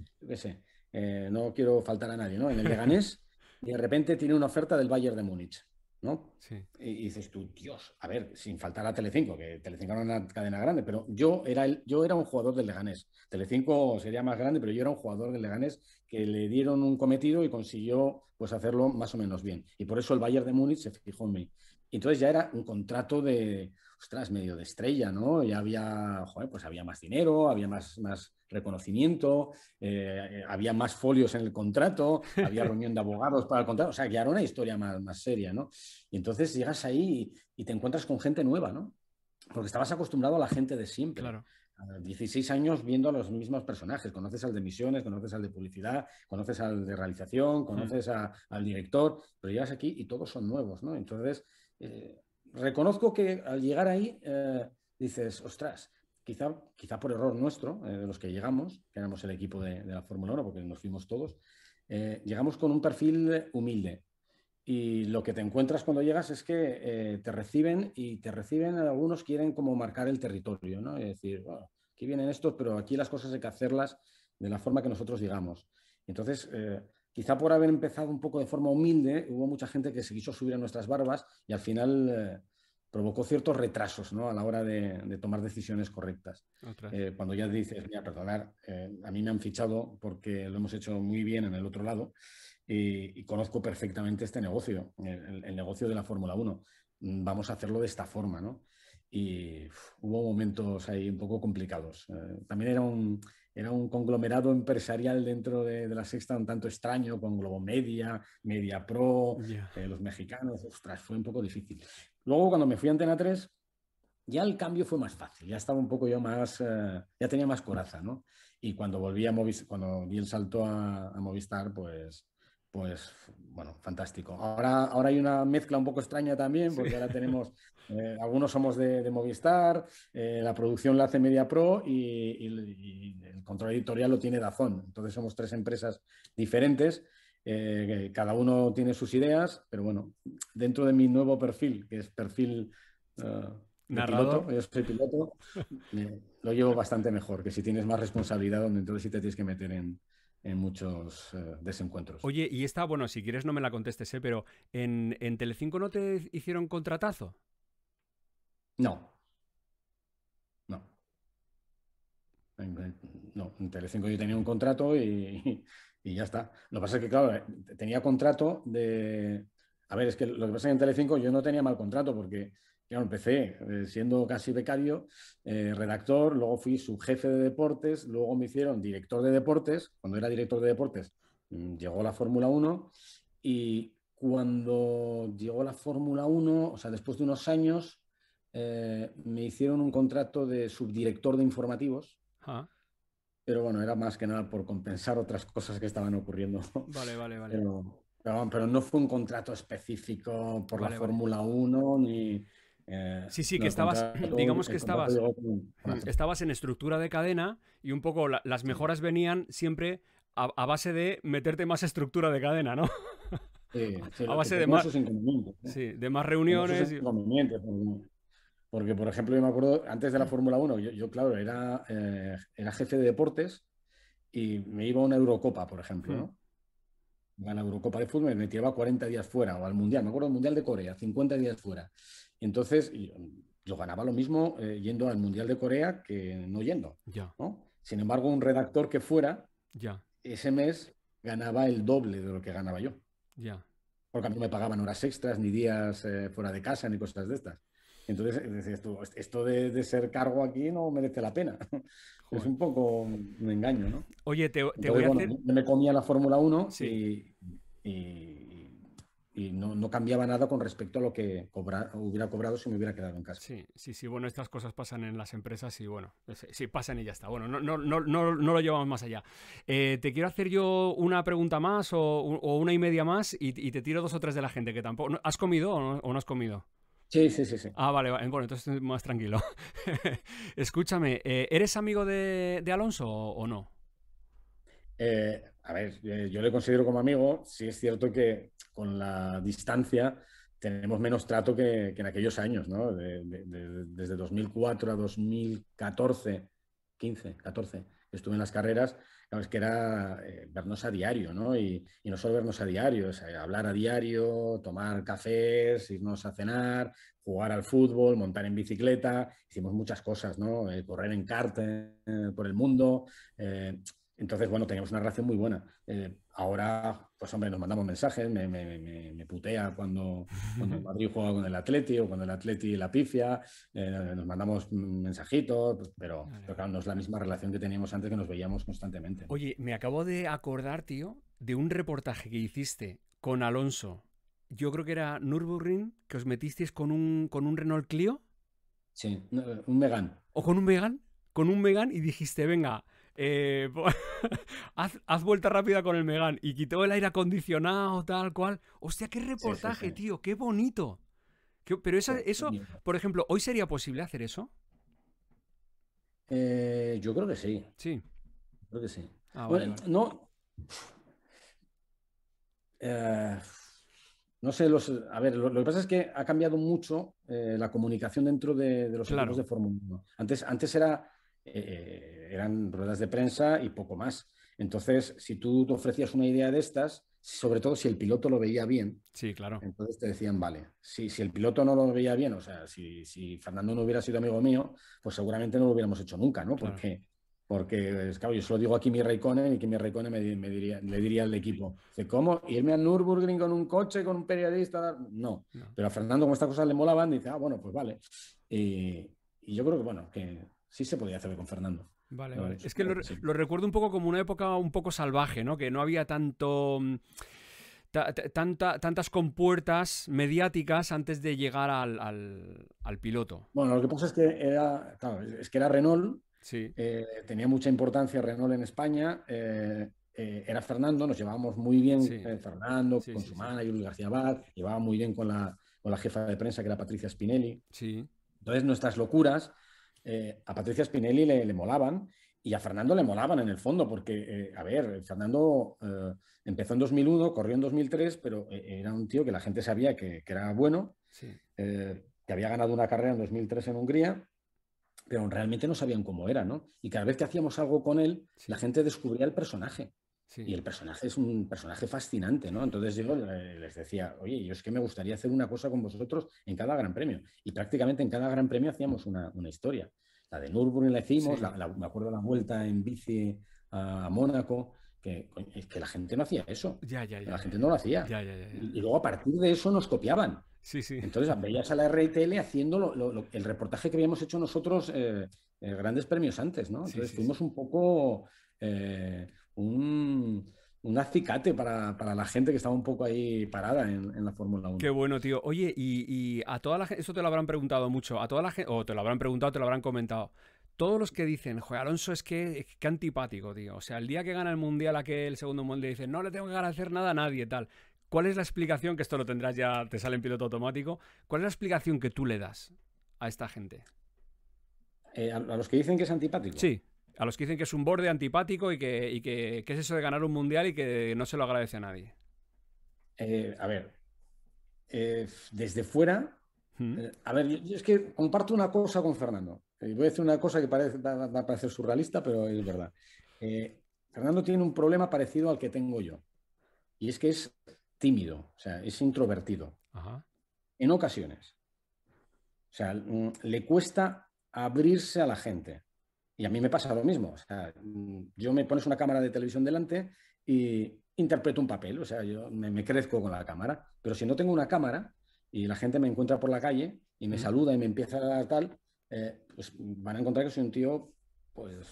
no quiero faltar a nadie, ¿no? En el Leganés, y de repente tiene una oferta del Bayern de Múnich. ¿no? Sí. Y, dices tú, Dios, a ver, sin faltar a Telecinco, que Telecinco era una cadena grande, pero yo era, el, yo era un jugador del Leganés. Telecinco sería más grande, pero yo era un jugador del Leganés que le dieron un cometido y consiguió pues hacerlo más o menos bien. Y por eso el Bayern de Múnich se fijó en mí. Entonces ya era un contrato de ostras, medio de estrella, ¿no? Ya había, joder, pues había más dinero, había más, más reconocimiento, eh, había más folios en el contrato, había reunión de abogados para el contrato, o sea, que era una historia más, seria, ¿no? Y entonces llegas ahí y, te encuentras con gente nueva, ¿no? Porque estabas acostumbrado a la gente de siempre. Claro. 16 años viendo a los mismos personajes. Conoces al de misiones, conoces al de publicidad, conoces al de realización, mm. conoces al director, pero llegas aquí y todos son nuevos, ¿no? Entonces, eh, reconozco que al llegar ahí eh, dices, ostras, quizá, quizá por error nuestro, eh, de los que llegamos, que éramos el equipo de, la Fórmula 1, porque nos fuimos todos, eh, llegamos con un perfil humilde. Y lo que te encuentras cuando llegas es que te reciben y te reciben, algunos quieren como marcar el territorio, ¿no? Y decir, aquí vienen estos, pero aquí las cosas hay que hacerlas de la forma que nosotros digamos. Entonces, quizá por haber empezado un poco de forma humilde, hubo mucha gente que se quiso subir a nuestras barbas y al final eh, provocó ciertos retrasos ¿no? a la hora de, tomar decisiones correctas. Eh, cuando ya dices, mira, perdonar, eh, a mí me han fichado porque lo hemos hecho muy bien en el otro lado y, conozco perfectamente este negocio, el, negocio de la Fórmula 1. Mm, vamos a hacerlo de esta forma, ¿no? Y hubo momentos ahí un poco complicados. también era un, era un conglomerado empresarial dentro de, de, la sexta un tanto extraño, con Globomedia, Media Pro, eh, los mexicanos, ostras, fue un poco difícil. Luego cuando me fui a Antena 3, ya el cambio fue más fácil, ya estaba un poco yo más, eh, ya tenía más coraza, ¿no? Y cuando volví a Movistar, cuando bien saltó a, a, Movistar, pues, pues, bueno, fantástico. Ahora, ahora hay una mezcla un poco extraña también, porque ahora tenemos, eh, algunos somos de, de Movistar, la producción la hace Media Pro y, y, control editorial lo tiene Dazón. Entonces somos tres empresas diferentes, eh, cada uno tiene sus ideas, pero bueno, dentro de mi nuevo perfil, que es perfil... Eh, piloto, yo piloto, eh, lo llevo bastante mejor que si tienes más responsabilidad, donde entonces sí te tienes que meter en, muchos desencuentros. Oye, y esta, bueno, si quieres no me la contestes, ¿eh? pero ¿en, ¿en, Telecinco no te hicieron contratazo? No. No no, en Telecinco yo tenía un contrato y, ya está. Lo que pasa es que, claro, eh, tenía contrato de... A ver, es que lo que pasa es que en Telecinco yo no tenía mal contrato porque, claro, empecé eh, siendo casi becario, eh, redactor, luego fui subjefe de deportes, luego me hicieron director de deportes. Cuando era director de deportes mm, llegó la Fórmula 1 y cuando llegó la Fórmula 1, o sea, después de unos años, me hicieron un contrato de subdirector de informativos. Pero bueno, era más que nada por compensar otras cosas que estaban ocurriendo. Vale, vale, vale. Pero, no fue un contrato específico por la Fórmula 1 ni... Eh, sí, sí, que estabas, digamos que estabas, estabas en estructura de cadena y un poco las mejoras venían siempre a, base de meterte más estructura de cadena, ¿no? Sí, sí a base de más, sí, de más reuniones. Y... Porque, por ejemplo, yo me acuerdo, antes de la mm. Fórmula 1, yo, claro, era, eh, era jefe de deportes y me iba a una Eurocopa, por ejemplo, ¿no? Mm. a Eurocopa de fútbol, me tiraba 40 días fuera, o al Mundial, me acuerdo del Mundial de Corea, 50 días fuera. entonces yo, ganaba lo mismo eh, yendo al Mundial de Corea que no yendo. ¿no? Sin embargo, un redactor que fuera, ya. ese mes ganaba el doble de lo que ganaba yo. Ya. Porque a mí no me pagaban horas extras, ni días eh, fuera de casa, ni cosas de estas. Entonces eh, esto de, ser cargo aquí no merece la pena. Es un poco un engaño, ¿no? Oye, te, voy a hacer... me comía la Fórmula 1 y, no, cambiaba nada con respecto a lo que hubiera cobrado si me hubiera quedado en casa. Sí, sí, sí. Bueno, estas cosas pasan en las empresas y bueno, sí, pasan y ya está. Bueno, no, lo llevamos más allá. Eh, te quiero hacer yo una pregunta más o, una y media más y, te tiro dos o tres de la gente que tampoco... ¿Has comido o no has comido? Sí, sí, sí, Ah, vale, bueno, entonces estoy más tranquilo. Escúchame, eh, ¿eres amigo de, Alonso o no? Eh, a ver, yo le considero como amigo, sí es cierto que con la distancia tenemos menos trato que, en aquellos años, ¿no? desde 2004 a 2014, 15, 14, estuve en las carreras, es que era eh, vernos a diario, ¿no? Y, no solo vernos a diario, o hablar a diario, tomar cafés, irnos a cenar, jugar al fútbol, montar en bicicleta, hicimos muchas cosas, ¿no? Eh, correr en kart eh, por el mundo. entonces, bueno, teníamos una relación muy buena. Ahora, pues hombre, nos mandamos mensajes, me, putea cuando, cuando el Madrid juega con el Atleti o cuando el Atleti la pifia, eh, nos mandamos mensajitos, pues, pero, no es la misma relación que teníamos antes que nos veíamos constantemente. Oye, me acabo de acordar, tío, de un reportaje que hiciste con Alonso. Yo creo que era Nürburgring, que os metisteis con un, con un Renault Clio. Sí, un Megan. ¿O con un Megan? Con un Megan y dijiste, venga, eh, haz, vuelta rápida con el Megan y quitó el aire acondicionado, tal cual. Hostia, qué reportaje, tío, qué bonito. pero pues, eso, por ejemplo, ¿hoy sería posible hacer eso? Eh, yo creo que sí. Sí. Creo que sí. Ah, no. Eh, no sé, los, a ver, lo, que pasa es que ha cambiado mucho la comunicación dentro de, los claro. de Fórmula 1. Antes, antes era eh, eran ruedas de prensa y poco más. Entonces, si tú te ofrecías una idea de estas, sobre todo si el piloto lo veía bien, sí, claro. entonces te decían, vale, si, si el piloto no lo veía bien, o sea, si, Fernando no hubiera sido amigo mío, pues seguramente no lo hubiéramos hecho nunca, ¿no? Porque porque, claro, yo solo digo aquí mi Raikkonen y que Raikkonen me, me diría, le diría al equipo, ¿cómo? ¿Irme a Nürburgring con un coche, con un periodista? No. Pero a Fernando, como estas cosas le molaban, dice, ah, bueno, pues vale. y yo creo que, bueno, que sí se podía hacer con Fernando. Vale, vale. Es que lo, recuerdo un poco como una época un poco salvaje, ¿no? Que no había tanto. Mm, tantas compuertas mediáticas antes de llegar al, piloto. Bueno, lo que pasa es que era, es que era Renault, sí. Eh, tenía mucha importancia Renault en España, eh, eh, era Fernando, nos llevábamos muy bien Fernando, con su manager Luis García Abad, llevaba muy bien con la, con la jefa de prensa que era Patricia Spinelli. Sí. Entonces nuestras locuras eh, a Patricia Spinelli le, molaban y a Fernando le molaban en el fondo, porque, eh, a ver, Fernando eh, empezó en 2001, corrió en 2003, pero era un tío que la gente sabía que, era bueno, que había ganado una carrera en 2003 en Hungría, pero realmente no sabían cómo era, ¿no? Y cada vez que hacíamos algo con él, la gente descubría el personaje. Y el personaje es un personaje fascinante, ¿no? Entonces yo les decía, oye, yo es que me gustaría hacer una cosa con vosotros en cada gran premio. Y prácticamente en cada gran premio hacíamos una, historia. La de Nürburgring la hicimos, me acuerdo la vuelta en bici a, Mónaco, que, que la gente no hacía eso. La gente no lo hacía. y, luego a partir de eso nos copiaban. Sí, sí. Entonces veías a la RTL haciendo el reportaje que habíamos hecho nosotros eh, eh grandes premios antes, ¿no? Entonces fuimos un poco... Eh, un, acicate para, la gente que estaba un poco ahí parada en, la Fórmula 1. Qué bueno, tío. Oye, y, a toda la gente, eso te lo habrán preguntado mucho, a toda la gente, o te lo habrán preguntado, te lo habrán comentado. Todos los que dicen, joder, Alonso es que, antipático, tío. O sea, el día que gana el mundial, aquel el segundo mundial dice, no le tengo que hacer nada a nadie, tal. ¿Cuál es la explicación, que esto lo tendrás ya, te sale en piloto automático, cuál es la explicación que tú le das a esta gente? Eh, a los que dicen que es antipático. Sí. A los que dicen que es un borde antipático y que, es eso de ganar un mundial y que no se lo agradece a nadie. Eh, a ver, eh, desde fuera, mm. eh, a ver, yo, es que comparto una cosa con Fernando. voy a decir una cosa que parece, va, a parecer surrealista, pero es verdad. Fernando tiene un problema parecido al que tengo yo. Y es que es tímido, o sea, es introvertido. En ocasiones. O sea, mm, le cuesta abrirse a la gente. Y a mí me pasa lo mismo. O sea, mm, yo me pones una cámara de televisión delante y interpreto un papel. O sea, yo me, crezco con la cámara. Pero si no tengo una cámara y la gente me encuentra por la calle y me saluda y me empieza a dar tal, eh, pues van a encontrar que soy un tío, pues,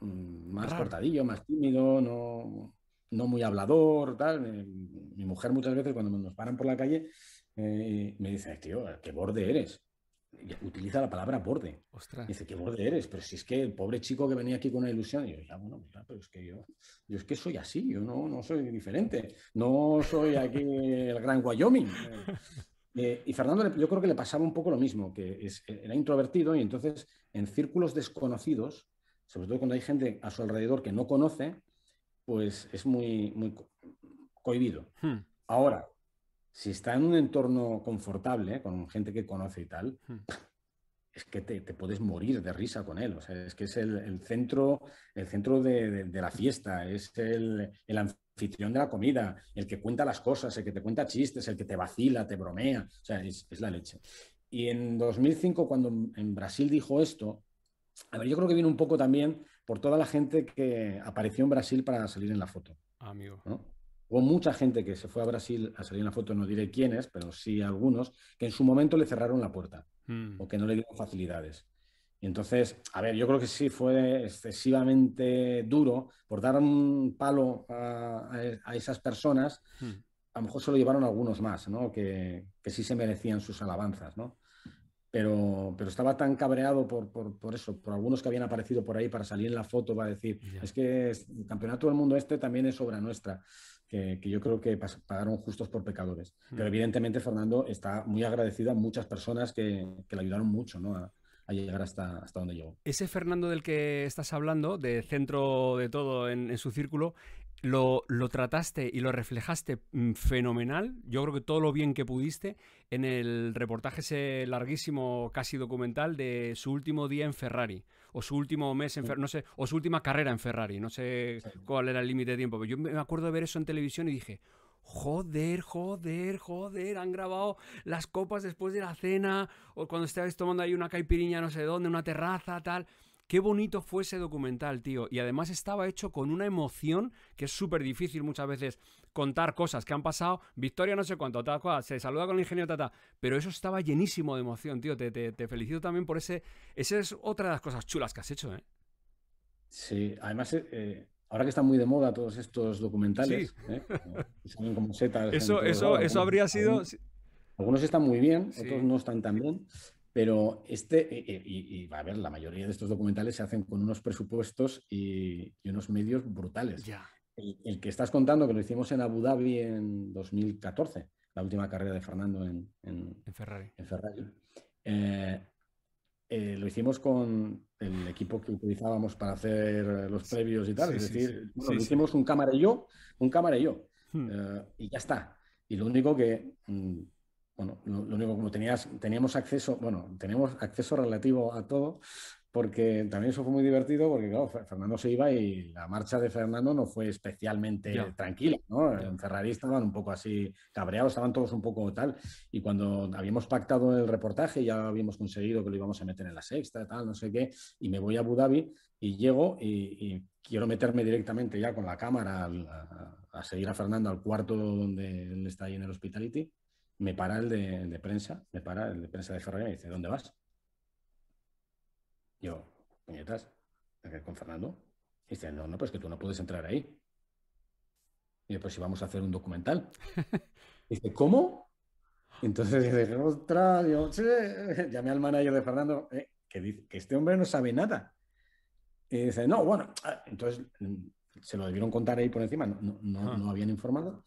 mm, más cortadillo, más tímido, no, muy hablador, tal. Eh, mi, mujer muchas veces cuando nos paran por la calle eh, me dice, tío, qué borde eres utiliza la palabra borde. Dice, ¿qué borde eres? Pero si es que el pobre chico que venía aquí con una ilusión, yo, bueno, pero es que yo, soy así, yo no, no soy diferente, no soy aquí el gran Wyoming. Eh, eh, y Fernando yo creo que le pasaba un poco lo mismo, que e, era introvertido y entonces en círculos desconocidos, sobre todo cuando hay gente a su alrededor que no conoce, pues es muy, muy cohibido. Hmm. Ahora, si está en un entorno confortable, con gente que conoce y tal, hmm. es que te, puedes morir de risa con él. O sea, es que es el, centro, el centro de, la fiesta, es el, anfitrión de la comida, el que cuenta las cosas, el que te cuenta chistes, el que te vacila, te bromea. O sea, es, la leche. Y en 2005, cuando en Brasil dijo esto, a ver, yo creo que viene un poco también por toda la gente que apareció en Brasil para salir en la foto. Amigo. Hubo mucha gente que se fue a Brasil a salir en la foto, no diré quiénes, pero sí algunos, que en su momento le cerraron la puerta mm. o que no le dieron facilidades. Y entonces, a ver, yo creo que sí fue excesivamente duro por dar un palo a, e, esas personas. Mm. A lo mejor se lo llevaron algunos más, ¿no? Que, sí se merecían sus alabanzas, ¿no? Pero, pero estaba tan cabreado por, eso, por algunos que habían aparecido por ahí para salir en la foto, va a decir, es que el campeonato del mundo este también es obra nuestra que, yo creo que pagaron justos por pecadores. Mm. Pero evidentemente Fernando está muy agradecido a muchas personas que, que le ayudaron mucho ¿no? a, llegar hasta, hasta donde llegó. Ese Fernando del que estás hablando, de centro de todo en, su círculo, lo, lo, trataste y lo reflejaste mm, fenomenal. Yo creo que todo lo bien que pudiste en el reportaje ese larguísimo, casi documental, de su último día en Ferrari o su último mes en Ferrari, no sé, o su última carrera en Ferrari, no sé cuál era el límite de tiempo, pero yo me acuerdo de ver eso en televisión y dije, joder, joder, joder, han grabado las copas después de la cena, o cuando estabas tomando ahí una caipirinha no sé dónde, una terraza, tal. Qué bonito fue ese documental, tío. Y además estaba hecho con una emoción que es súper difícil muchas veces contar cosas que han pasado, Victoria no sé cuánto, tal cual, se saluda con el ingeniero, Tata, Pero eso estaba llenísimo de emoción, tío. Te, felicito también por ese. Esa es otra de las cosas chulas que has hecho, ¿eh? Sí, además, eh, eh, ahora que están muy de moda todos estos documentales, ¿eh? como Eso, eso, eso habría sido. Algunos están muy bien, otros no están tan bien, pero este, eh, y, va a ver, la mayoría de estos documentales se hacen con unos presupuestos y, unos medios brutales. ya el, que estás contando, que lo hicimos en Abu Dhabi en 2014, la última carrera de Fernando en, Ferrari. Eh, eh, lo hicimos con el equipo que utilizábamos para hacer los previos y tal. es decir, hicimos un cámara y yo, un cámara y yo. Hmm. Eh, y ya está. Y lo único que, mm, bueno, lo, único como tenías, teníamos acceso, bueno, tenemos acceso relativo a todo, porque también eso fue muy divertido, porque claro, Fernando se iba y la marcha de Fernando no fue especialmente tranquila, ¿no? En Ferrari estaban un poco así cabreados, estaban todos un poco tal, y cuando habíamos pactado el reportaje, ya habíamos conseguido que lo íbamos a meter en la sexta, tal, no sé qué, y me voy a Abu Dhabi y llego y, quiero meterme directamente ya con la cámara a, seguir a Fernando al cuarto donde él está ahí en el hospitality, me para el de, de prensa, me para el de prensa de Ferrari y me dice, ¿dónde vas? Yo, puñetas, con Fernando? Y dice, no, no, pues que tú no puedes entrar ahí. Y yo, pues si vamos a hacer un documental. dice, ¿cómo? Entonces dice, ostras, yo, che. llamé al manager de Fernando, eh, que dice que este hombre no sabe nada. Y dice, no, bueno, ah, entonces mm, se lo debieron contar ahí por encima, no, ah. habían informado.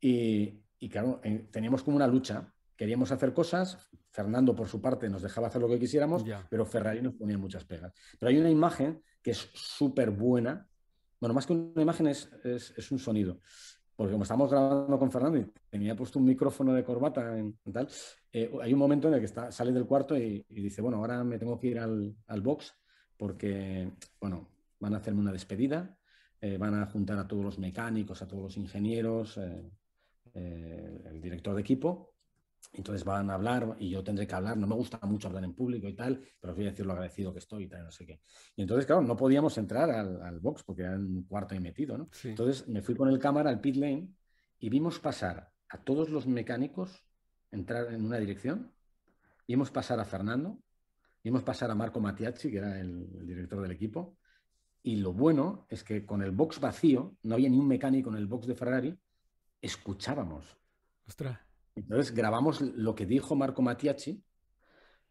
Y, claro, eh, teníamos como una lucha queríamos hacer cosas, Fernando por su parte nos dejaba hacer lo que quisiéramos, pero Ferrari nos ponía muchas pegas. Pero hay una imagen que es súper buena, bueno, más que una imagen es, un sonido, porque como estábamos grabando con Fernando y tenía puesto un micrófono de corbata en tal, eh, hay un momento en el que sale del cuarto y, dice, bueno, ahora me tengo que ir al, box porque, bueno, van a hacerme una despedida, eh, van a juntar a todos los mecánicos, a todos los ingenieros, eh, el director de equipo, entonces van a hablar y yo tendré que hablar. No me gusta mucho hablar en público y tal, pero voy a decir lo agradecido que estoy y tal, no sé qué. Y entonces, claro, no podíamos entrar al, box porque era un cuarto ahí metido, ¿no? Entonces me fui con el cámara al pit lane y vimos pasar a todos los mecánicos entrar en una dirección. Vimos pasar a Fernando, vimos pasar a Marco Mattiacci, que era el, el director del equipo. Y lo bueno es que con el box vacío, no había ni un mecánico en el box de Ferrari, escuchábamos. Ostras entonces grabamos lo que dijo Marco Matiachi,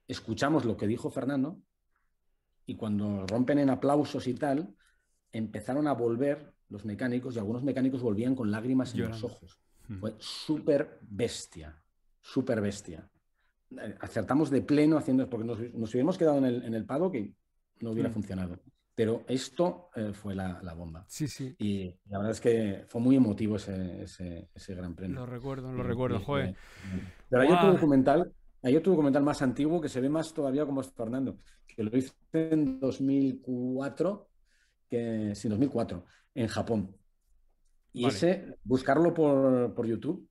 escuchamos lo que dijo Fernando y cuando rompen en aplausos y tal, empezaron a volver los mecánicos y algunos mecánicos volvían con lágrimas en los ojos. Fue súper bestia, súper bestia. Acertamos de pleno haciendo, porque nos, hubiéramos quedado en el, en que no hubiera mm. funcionado. Pero esto eh, fue la, bomba. Sí, sí. Y la verdad es que fue muy emotivo ese, gran premio. Lo recuerdo, lo recuerdo, joder. Pero hay otro documental, hay otro documental más antiguo que se ve más todavía como es Fernando, que lo hice en 2004, que, sí, 2004, en Japón. Y ese, buscarlo por, YouTube,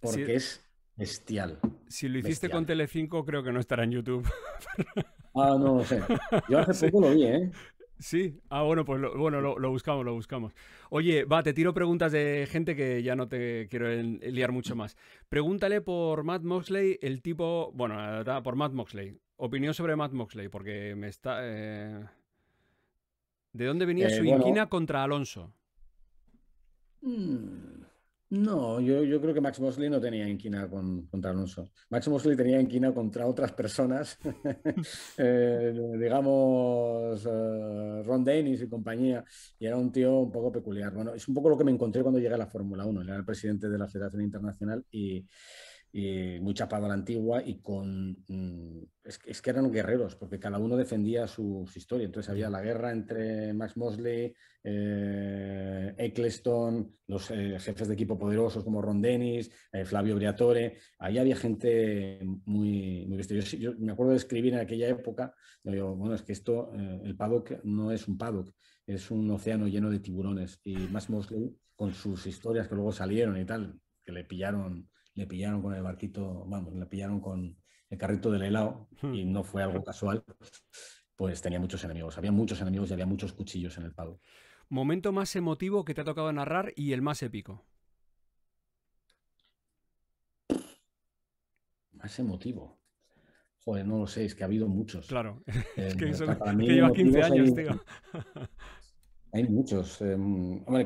porque es bestial. Si lo hiciste con con Telecinco, creo que no estará en YouTube. Ah, no lo sé. Yo hace sí. poco lo vi, ¿eh? Sí, ah, bueno, pues lo, bueno, lo, buscamos, lo buscamos. Oye, va, te tiro preguntas de gente que ya no te quiero liar mucho más. Pregúntale por Matt Moxley, el tipo, bueno, por Matt Moxley. Opinión sobre Matt Moxley, porque me está... Eh, ¿De dónde venía eh, su inquina contra Alonso? Hmm. No, yo, yo, creo que Max Mosley no tenía inquina con, contra Alonso. Max Mosley tenía inquina contra otras personas, eh, digamos, eh, Ron Dennis y compañía, y era un tío un poco peculiar. Bueno, es un poco lo que me encontré cuando llegué a la Fórmula 1, era el presidente de la Federación Internacional y, eh, muy chapado a la antigua y con... Mm, es, que eran guerreros, porque cada uno defendía su, historias historia. Entonces había la guerra entre Max Mosley, eh, Eccleston, los eh, jefes de equipo poderosos como Ron Dennis, eh, Flavio Briatore. Ahí había gente muy, muy yo, yo, me acuerdo de escribir en aquella época, digo, bueno, es que esto, eh, el paddock no es un paddock, es un océano lleno de tiburones. Y Max Mosley, con sus historias que luego salieron y tal, que le pillaron le pillaron con el barquito, vamos, le pillaron con el carrito del helado hmm. y no fue algo casual, pues tenía muchos enemigos. Había muchos enemigos y había muchos cuchillos en el palo. ¿Momento más emotivo que te ha tocado narrar y el más épico? Más emotivo. Joder, no lo sé, es que ha habido muchos. Claro, es eh, que, lleva 15 años, tío. Hay muchos. Eh,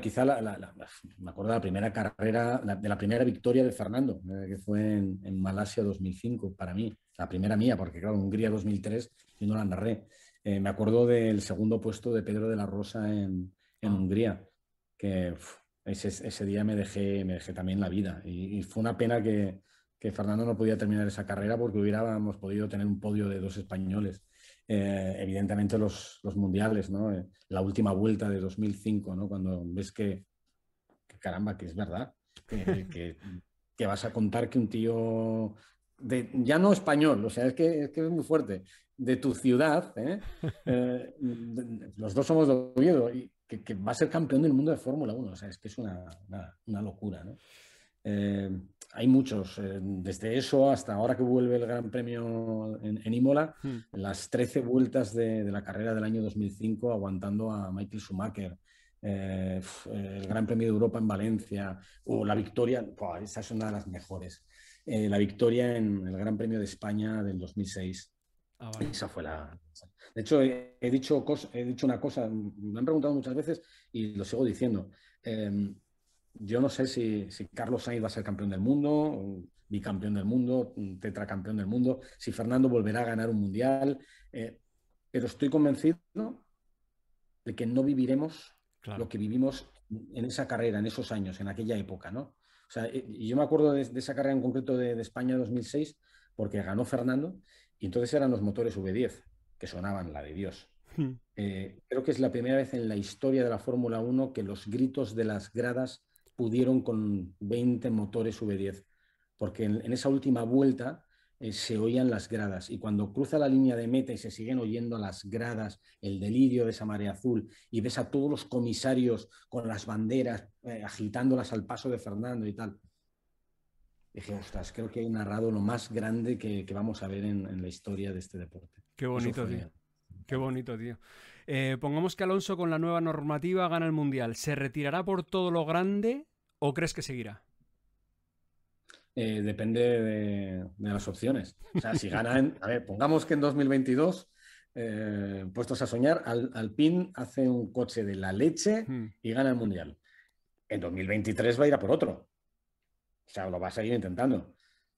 quizá me acuerdo de la primera carrera, de la primera victoria de Fernando, eh, que fue en, Malasia 2005 para mí, la primera mía, porque claro, Hungría 2003 yo no la narré. Eh, me acuerdo del segundo puesto de Pedro de la Rosa en, ah. Hungría, que ese, día me dejé, me dejé también la vida. Y, fue una pena que, que, Fernando no podía terminar esa carrera porque hubiéramos podido tener un podio de dos españoles. Eh, evidentemente los, mundiales, eh, la última vuelta de 2005, cuando ves que, caramba, que es verdad, que, vas a contar que un tío, de, ya no español, o sea, es que es, es muy fuerte, de tu ciudad, ¿eh? los dos somos de Oviedo, y que, va a ser campeón del mundo de Fórmula 1, o sea, es que es una, locura, ¿no? hay muchos, eh, desde eso hasta ahora que vuelve el Gran Premio en, Imola, hmm. las 13 vueltas de, la carrera del año 2005 aguantando a Michael Schumacher, eh, el Gran Premio de Europa en Valencia o la victoria, esa es una de las mejores, eh, la victoria en el Gran Premio de España del 2006. Ah, esa fue la. De hecho, he, dicho he dicho una cosa, me han preguntado muchas veces y lo sigo diciendo. Eh, yo no sé si, Carlos Sainz va a ser campeón del mundo, bicampeón del mundo, tetracampeón del mundo, si Fernando volverá a ganar un mundial, eh, pero estoy convencido de que no viviremos lo que vivimos en esa carrera, en esos años, en aquella época, ¿no? Eh, yo me acuerdo de, esa carrera en concreto de, España 2006, porque ganó Fernando, y entonces eran los motores V10, que sonaban la de Dios. Hmm. Eh, creo que es la primera vez en la historia de la Fórmula 1 que los gritos de las gradas pudieron con 20 motores V10, porque en, esa última vuelta eh, se oían las gradas y cuando cruza la línea de meta y se siguen oyendo las gradas, el delirio de esa marea azul y ves a todos los comisarios con las banderas eh, agitándolas al paso de Fernando y tal. Dije, ostras, creo que he narrado lo más grande que, vamos a ver en, en, la historia de este deporte. Qué bonito, tío. Qué bonito, tío. Eh, pongamos que Alonso con la nueva normativa gana el Mundial. ¿Se retirará por todo lo grande o crees que seguirá? Eh, depende de, las opciones. O sea, si gana, a ver, pongamos que en 2022, eh, puestos a soñar, Al, Alpine hace un coche de la leche hmm. y gana el Mundial. En 2023 va a ir a por otro. O sea, lo va a seguir intentando.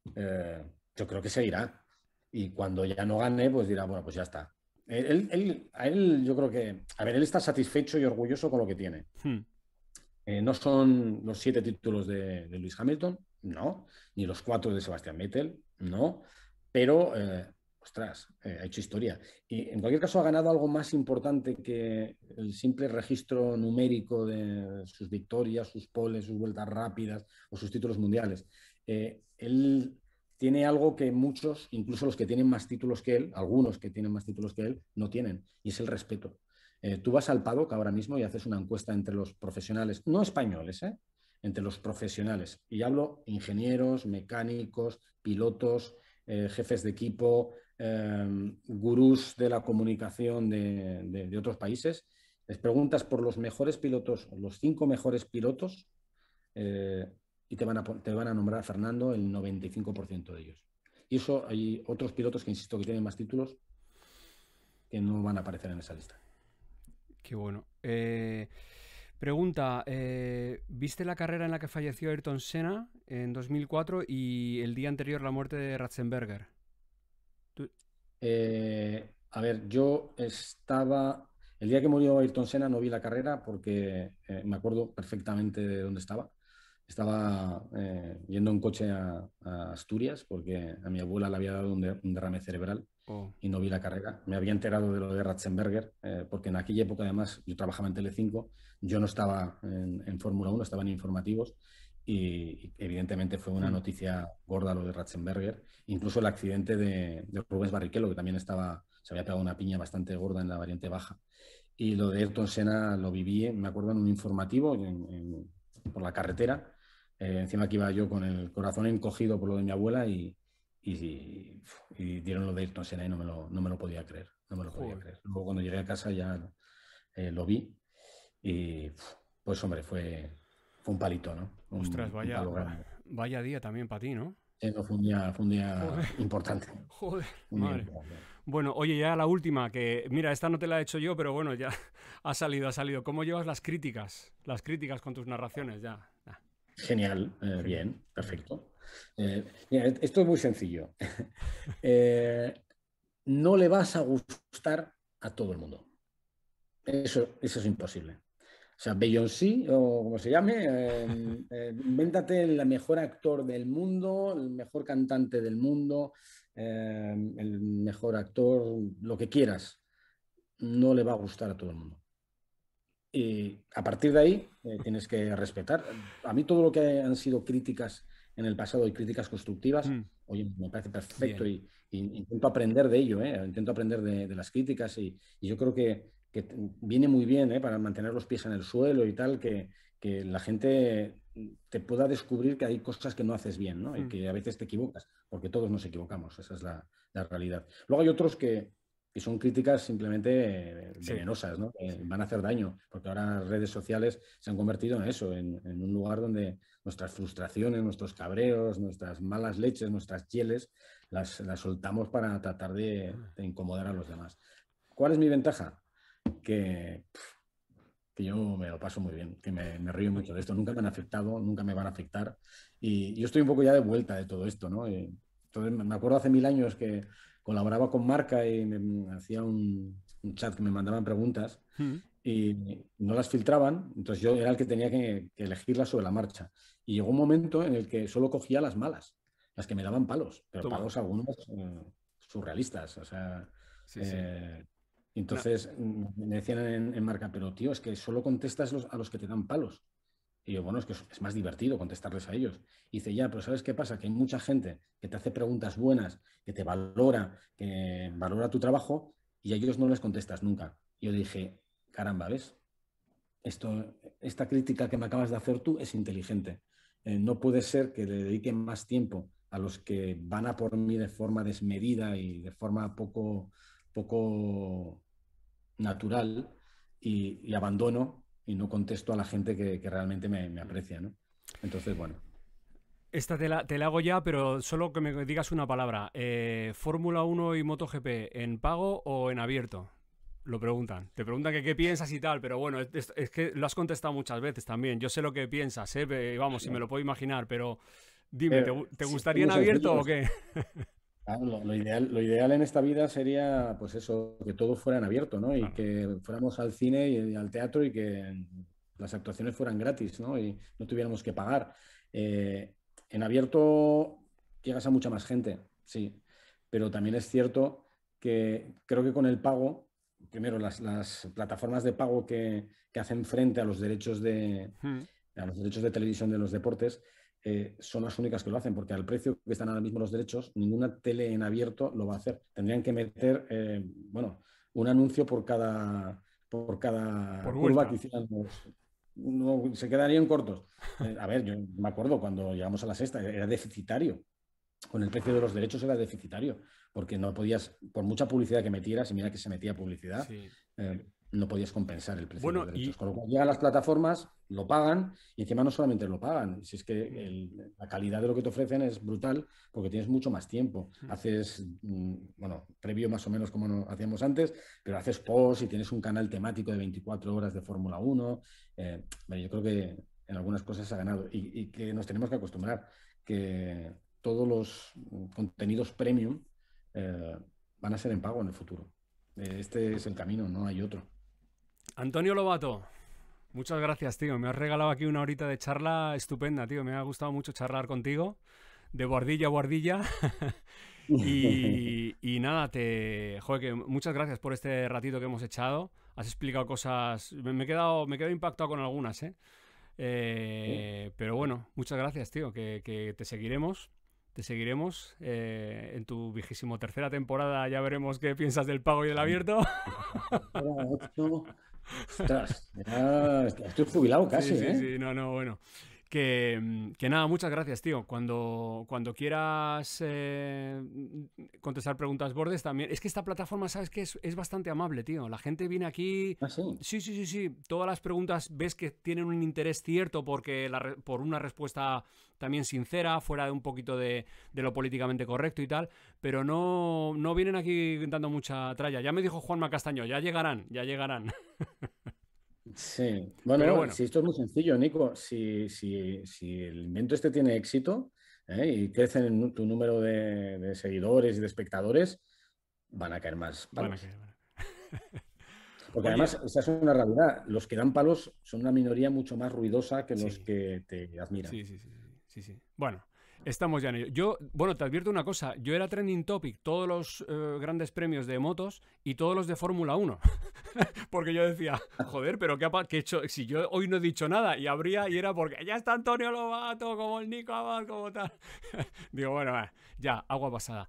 yo creo que seguirá. Y cuando ya no gane, pues dirá, bueno, pues ya está. Él, a él yo creo que, a ver, él está satisfecho y orgulloso con lo que tiene. Hmm. Eh, no son los siete títulos de, de Luis Hamilton, no, ni los cuatro de Sebastián Vettel, no, pero, eh, ostras, eh, ha hecho historia. Y en cualquier caso ha ganado algo más importante que el simple registro numérico de sus victorias, sus poles, sus vueltas rápidas o sus títulos mundiales. él tiene algo que muchos, incluso los que tienen más títulos que él, algunos que tienen más títulos que él, no tienen, y es el respeto. Eh, tú vas al PADOC ahora mismo y haces una encuesta entre los profesionales, no españoles, ¿eh? entre los profesionales, y hablo ingenieros, mecánicos, pilotos, eh, jefes de equipo, em, gurús de la comunicación de, otros países, les preguntas por los mejores pilotos, los cinco mejores pilotos, y te van a, nombrar Fernando el 95% de ellos. Y eso hay otros pilotos que, insisto, que tienen más títulos que no van a aparecer en esa lista. Qué bueno. Eh, pregunta, eh, ¿viste la carrera en la que falleció Ayrton Senna en 2004 y el día anterior la muerte de Ratzenberger? Eh, a ver, yo estaba... El día que murió Ayrton Senna no vi la carrera porque me acuerdo perfectamente de dónde estaba. Estaba eh, yendo en coche a, Asturias porque a mi abuela le había dado un, derrame cerebral oh. y no vi la carrera. Me había enterado de lo de Ratzenberger eh, porque en aquella época, además, yo trabajaba en Telecinco, yo no estaba en, Fórmula 1, estaba en informativos y, evidentemente fue una mm. noticia gorda lo de Ratzenberger. Incluso el accidente de, Rubens Barrichello, que también estaba, se había pegado una piña bastante gorda en la variante baja. Y lo de Ayrton Senna lo viví, me acuerdo, en un informativo por la carretera eh, encima aquí iba yo con el corazón encogido por lo de mi abuela y, y, dieron lo de Ayrton no me lo, no me lo podía creer. No me lo podía Luego cuando llegué a casa ya eh, lo vi y pues hombre, fue, fue un palito, ¿no? Ostras, vaya, vaya día también para ti, ¿no? fue un día, un día importante. Joder, Bueno, oye, ya la última, que mira, esta no te la he hecho yo, pero bueno, ya ha salido, ha salido. ¿Cómo llevas las críticas? Las críticas con tus narraciones ya. Genial, eh, bien, perfecto. Eh, esto es muy sencillo. Eh, no le vas a gustar a todo el mundo. Eso, eso es imposible. O sea, Beyoncé, o como se llame, em, invéntate el mejor actor del mundo, el mejor cantante del mundo, em, el mejor actor, lo que quieras. No le va a gustar a todo el mundo. Y a partir de ahí eh, tienes que respetar. A mí todo lo que han sido críticas en el pasado y críticas constructivas, hoy mm. me parece perfecto y, intento aprender de ello, eh, intento aprender de, las críticas y, yo creo que, viene muy bien eh, para mantener los pies en el suelo y tal, que, la gente te pueda descubrir que hay cosas que no haces bien ¿no? y mm. que a veces te equivocas, porque todos nos equivocamos, esa es la realidad. Luego hay otros que, y son críticas simplemente eh, venenosas, ¿no? van a hacer daño, porque ahora las redes sociales se han convertido en eso, en, un lugar donde nuestras frustraciones, nuestros cabreos, nuestras malas leches, nuestras chieles, las, las soltamos para tratar ah. de, incomodar a los demás. ¿Cuál es mi ventaja? Que, yo me lo paso muy bien, que me, río mucho de esto. Nunca me han afectado, nunca me van a afectar. Y yo estoy un poco ya de vuelta de todo esto, ¿no? entonces, me acuerdo hace mil años que colaboraba con marca y me, hacía un, chat que me mandaban preguntas hmm. y no las filtraban, entonces yo era el que tenía que, elegirlas sobre la marcha. Y llegó un momento en el que solo cogía las malas, las que me daban palos, pero palos algunos eh, surrealistas, eh, Entonces me decían en, marca, pero tío, es que solo contestas a los que te dan palos. Y yo, bueno, es que es más divertido contestarles a ellos. Y dice, ya, pero ¿sabes qué pasa? Que hay mucha gente que te hace preguntas buenas, que te valora, que valora tu trabajo y a ellos no les contestas nunca. Y yo dije, caramba, ¿ves? Esto, esta crítica que me acabas de hacer tú es inteligente. Eh, no puede ser que le dediquen más tiempo a los que van a por mí de forma desmedida y de forma poco, poco natural y, y abandono y no contesto a la gente que, realmente me, aprecia, ¿no? Entonces, bueno. Esta te la, hago ya, pero solo que me digas una palabra. Eh, ¿Fórmula 1 y MotoGP en pago o en abierto? Lo preguntan. Te preguntan que qué piensas y tal, pero bueno, es, que lo has contestado muchas veces también. Yo sé lo que piensas, ¿eh? vamos, si me lo puedo imaginar, pero dime, eh, ¿te, te gustaría en abierto o qué? lo, ideal, lo ideal en esta vida sería, pues eso, que todo fuera en abierto, Y que fuéramos al cine y, al teatro y que las actuaciones fueran gratis, Y no tuviéramos que pagar. Eh, en abierto llegas a mucha más gente, sí. Pero también es cierto que creo que con el pago, primero las, plataformas de pago que, hacen frente a los derechos de. Hmm. a los derechos de televisión de los deportes, eh, son las únicas que lo hacen, porque al precio que están ahora mismo los derechos, ninguna tele en abierto lo va a hacer. Tendrían que meter, eh, bueno, un anuncio por cada, por cada curva que hicieran no, se quedarían cortos. Eh, a ver, yo me acuerdo cuando llegamos a la sexta, era deficitario. Con el precio de los derechos era deficitario, porque no podías, por mucha publicidad que metieras, y mira que se metía publicidad, sí no podías compensar el precio de derechos. Y... Con llegan las plataformas, lo pagan y encima no solamente lo pagan, si es que mm. la calidad de lo que te ofrecen es brutal porque tienes mucho más tiempo. Mm. Haces, mm, bueno, previo más o menos como hacíamos antes, pero haces post y tienes un canal temático de 24 horas de Fórmula 1. bueno, eh, yo creo que en algunas cosas se ha ganado y, que nos tenemos que acostumbrar que todos los contenidos premium eh, van a ser en pago en el futuro. Eh, este es el camino, no hay otro. Antonio Lobato, muchas gracias, tío. Me has regalado aquí una horita de charla estupenda, tío. Me ha gustado mucho charlar contigo, de guardilla a guardilla. y, nada, te. Joder, que muchas gracias por este ratito que hemos echado. Has explicado cosas. Me he quedado, me impactado con algunas, ¿eh? eh Pero bueno, muchas gracias, tío, que, te seguiremos te seguiremos eh, en tu vigésimo tercera temporada. Ya veremos qué piensas del pago y del abierto. Ostras, estoy jubilado casi. sí, ¿eh? sí, no, no, bueno. Que, nada, muchas gracias, tío. Cuando, cuando quieras eh, contestar preguntas bordes también. Es que esta plataforma, sabes que es, bastante amable, tío. La gente viene aquí. Ah, sí? sí, sí, sí, Todas las preguntas ves que tienen un interés cierto porque por una respuesta también sincera, fuera de un poquito de, lo políticamente correcto y tal, pero no, no vienen aquí dando mucha tralla. Ya me dijo Juanma Castaño, ya llegarán, ya llegarán. Sí, bueno, si esto es muy sencillo, Nico, si, si, si el invento este tiene éxito ¿eh? y crecen en tu número de, seguidores y de espectadores, van a caer más palos. Porque además, esa es una realidad, los que dan palos son una minoría mucho más ruidosa que los que te admiran. Sí, sí, sí. Bueno, estamos ya en ello. Yo, bueno, te advierto una cosa. Yo era trending topic todos los eh, grandes premios de motos y todos los de Fórmula 1. porque yo decía, joder, pero qué, qué he hecho. Si yo hoy no he dicho nada y habría y era porque ya está Antonio Lobato, como el Nico Abad, como tal. Digo, bueno, ya, agua pasada.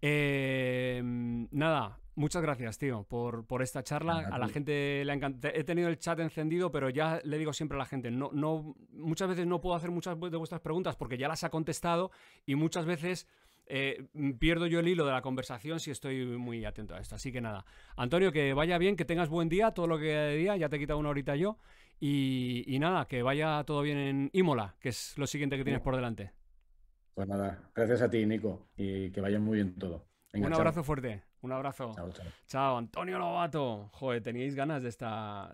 Em, nada, Muchas gracias, tío, por, por esta charla. A, la gente le encantado, He tenido el chat encendido, pero ya le digo siempre a la gente, no, no, muchas veces no puedo hacer muchas de vuestras preguntas porque ya las ha contestado y muchas veces eh, pierdo yo el hilo de la conversación si estoy muy atento a esto. Así que nada, Antonio, que vaya bien, que tengas buen día, todo lo que de día, ya te he quitado una horita yo. Y, nada, que vaya todo bien en Imola, que es lo siguiente que tienes por delante. Pues nada, gracias a ti, Nico, y que vaya muy bien todo. Un abrazo fuerte. Un abrazo. Chao, chao. chao Antonio Lobato. Joder, teníais ganas de esta.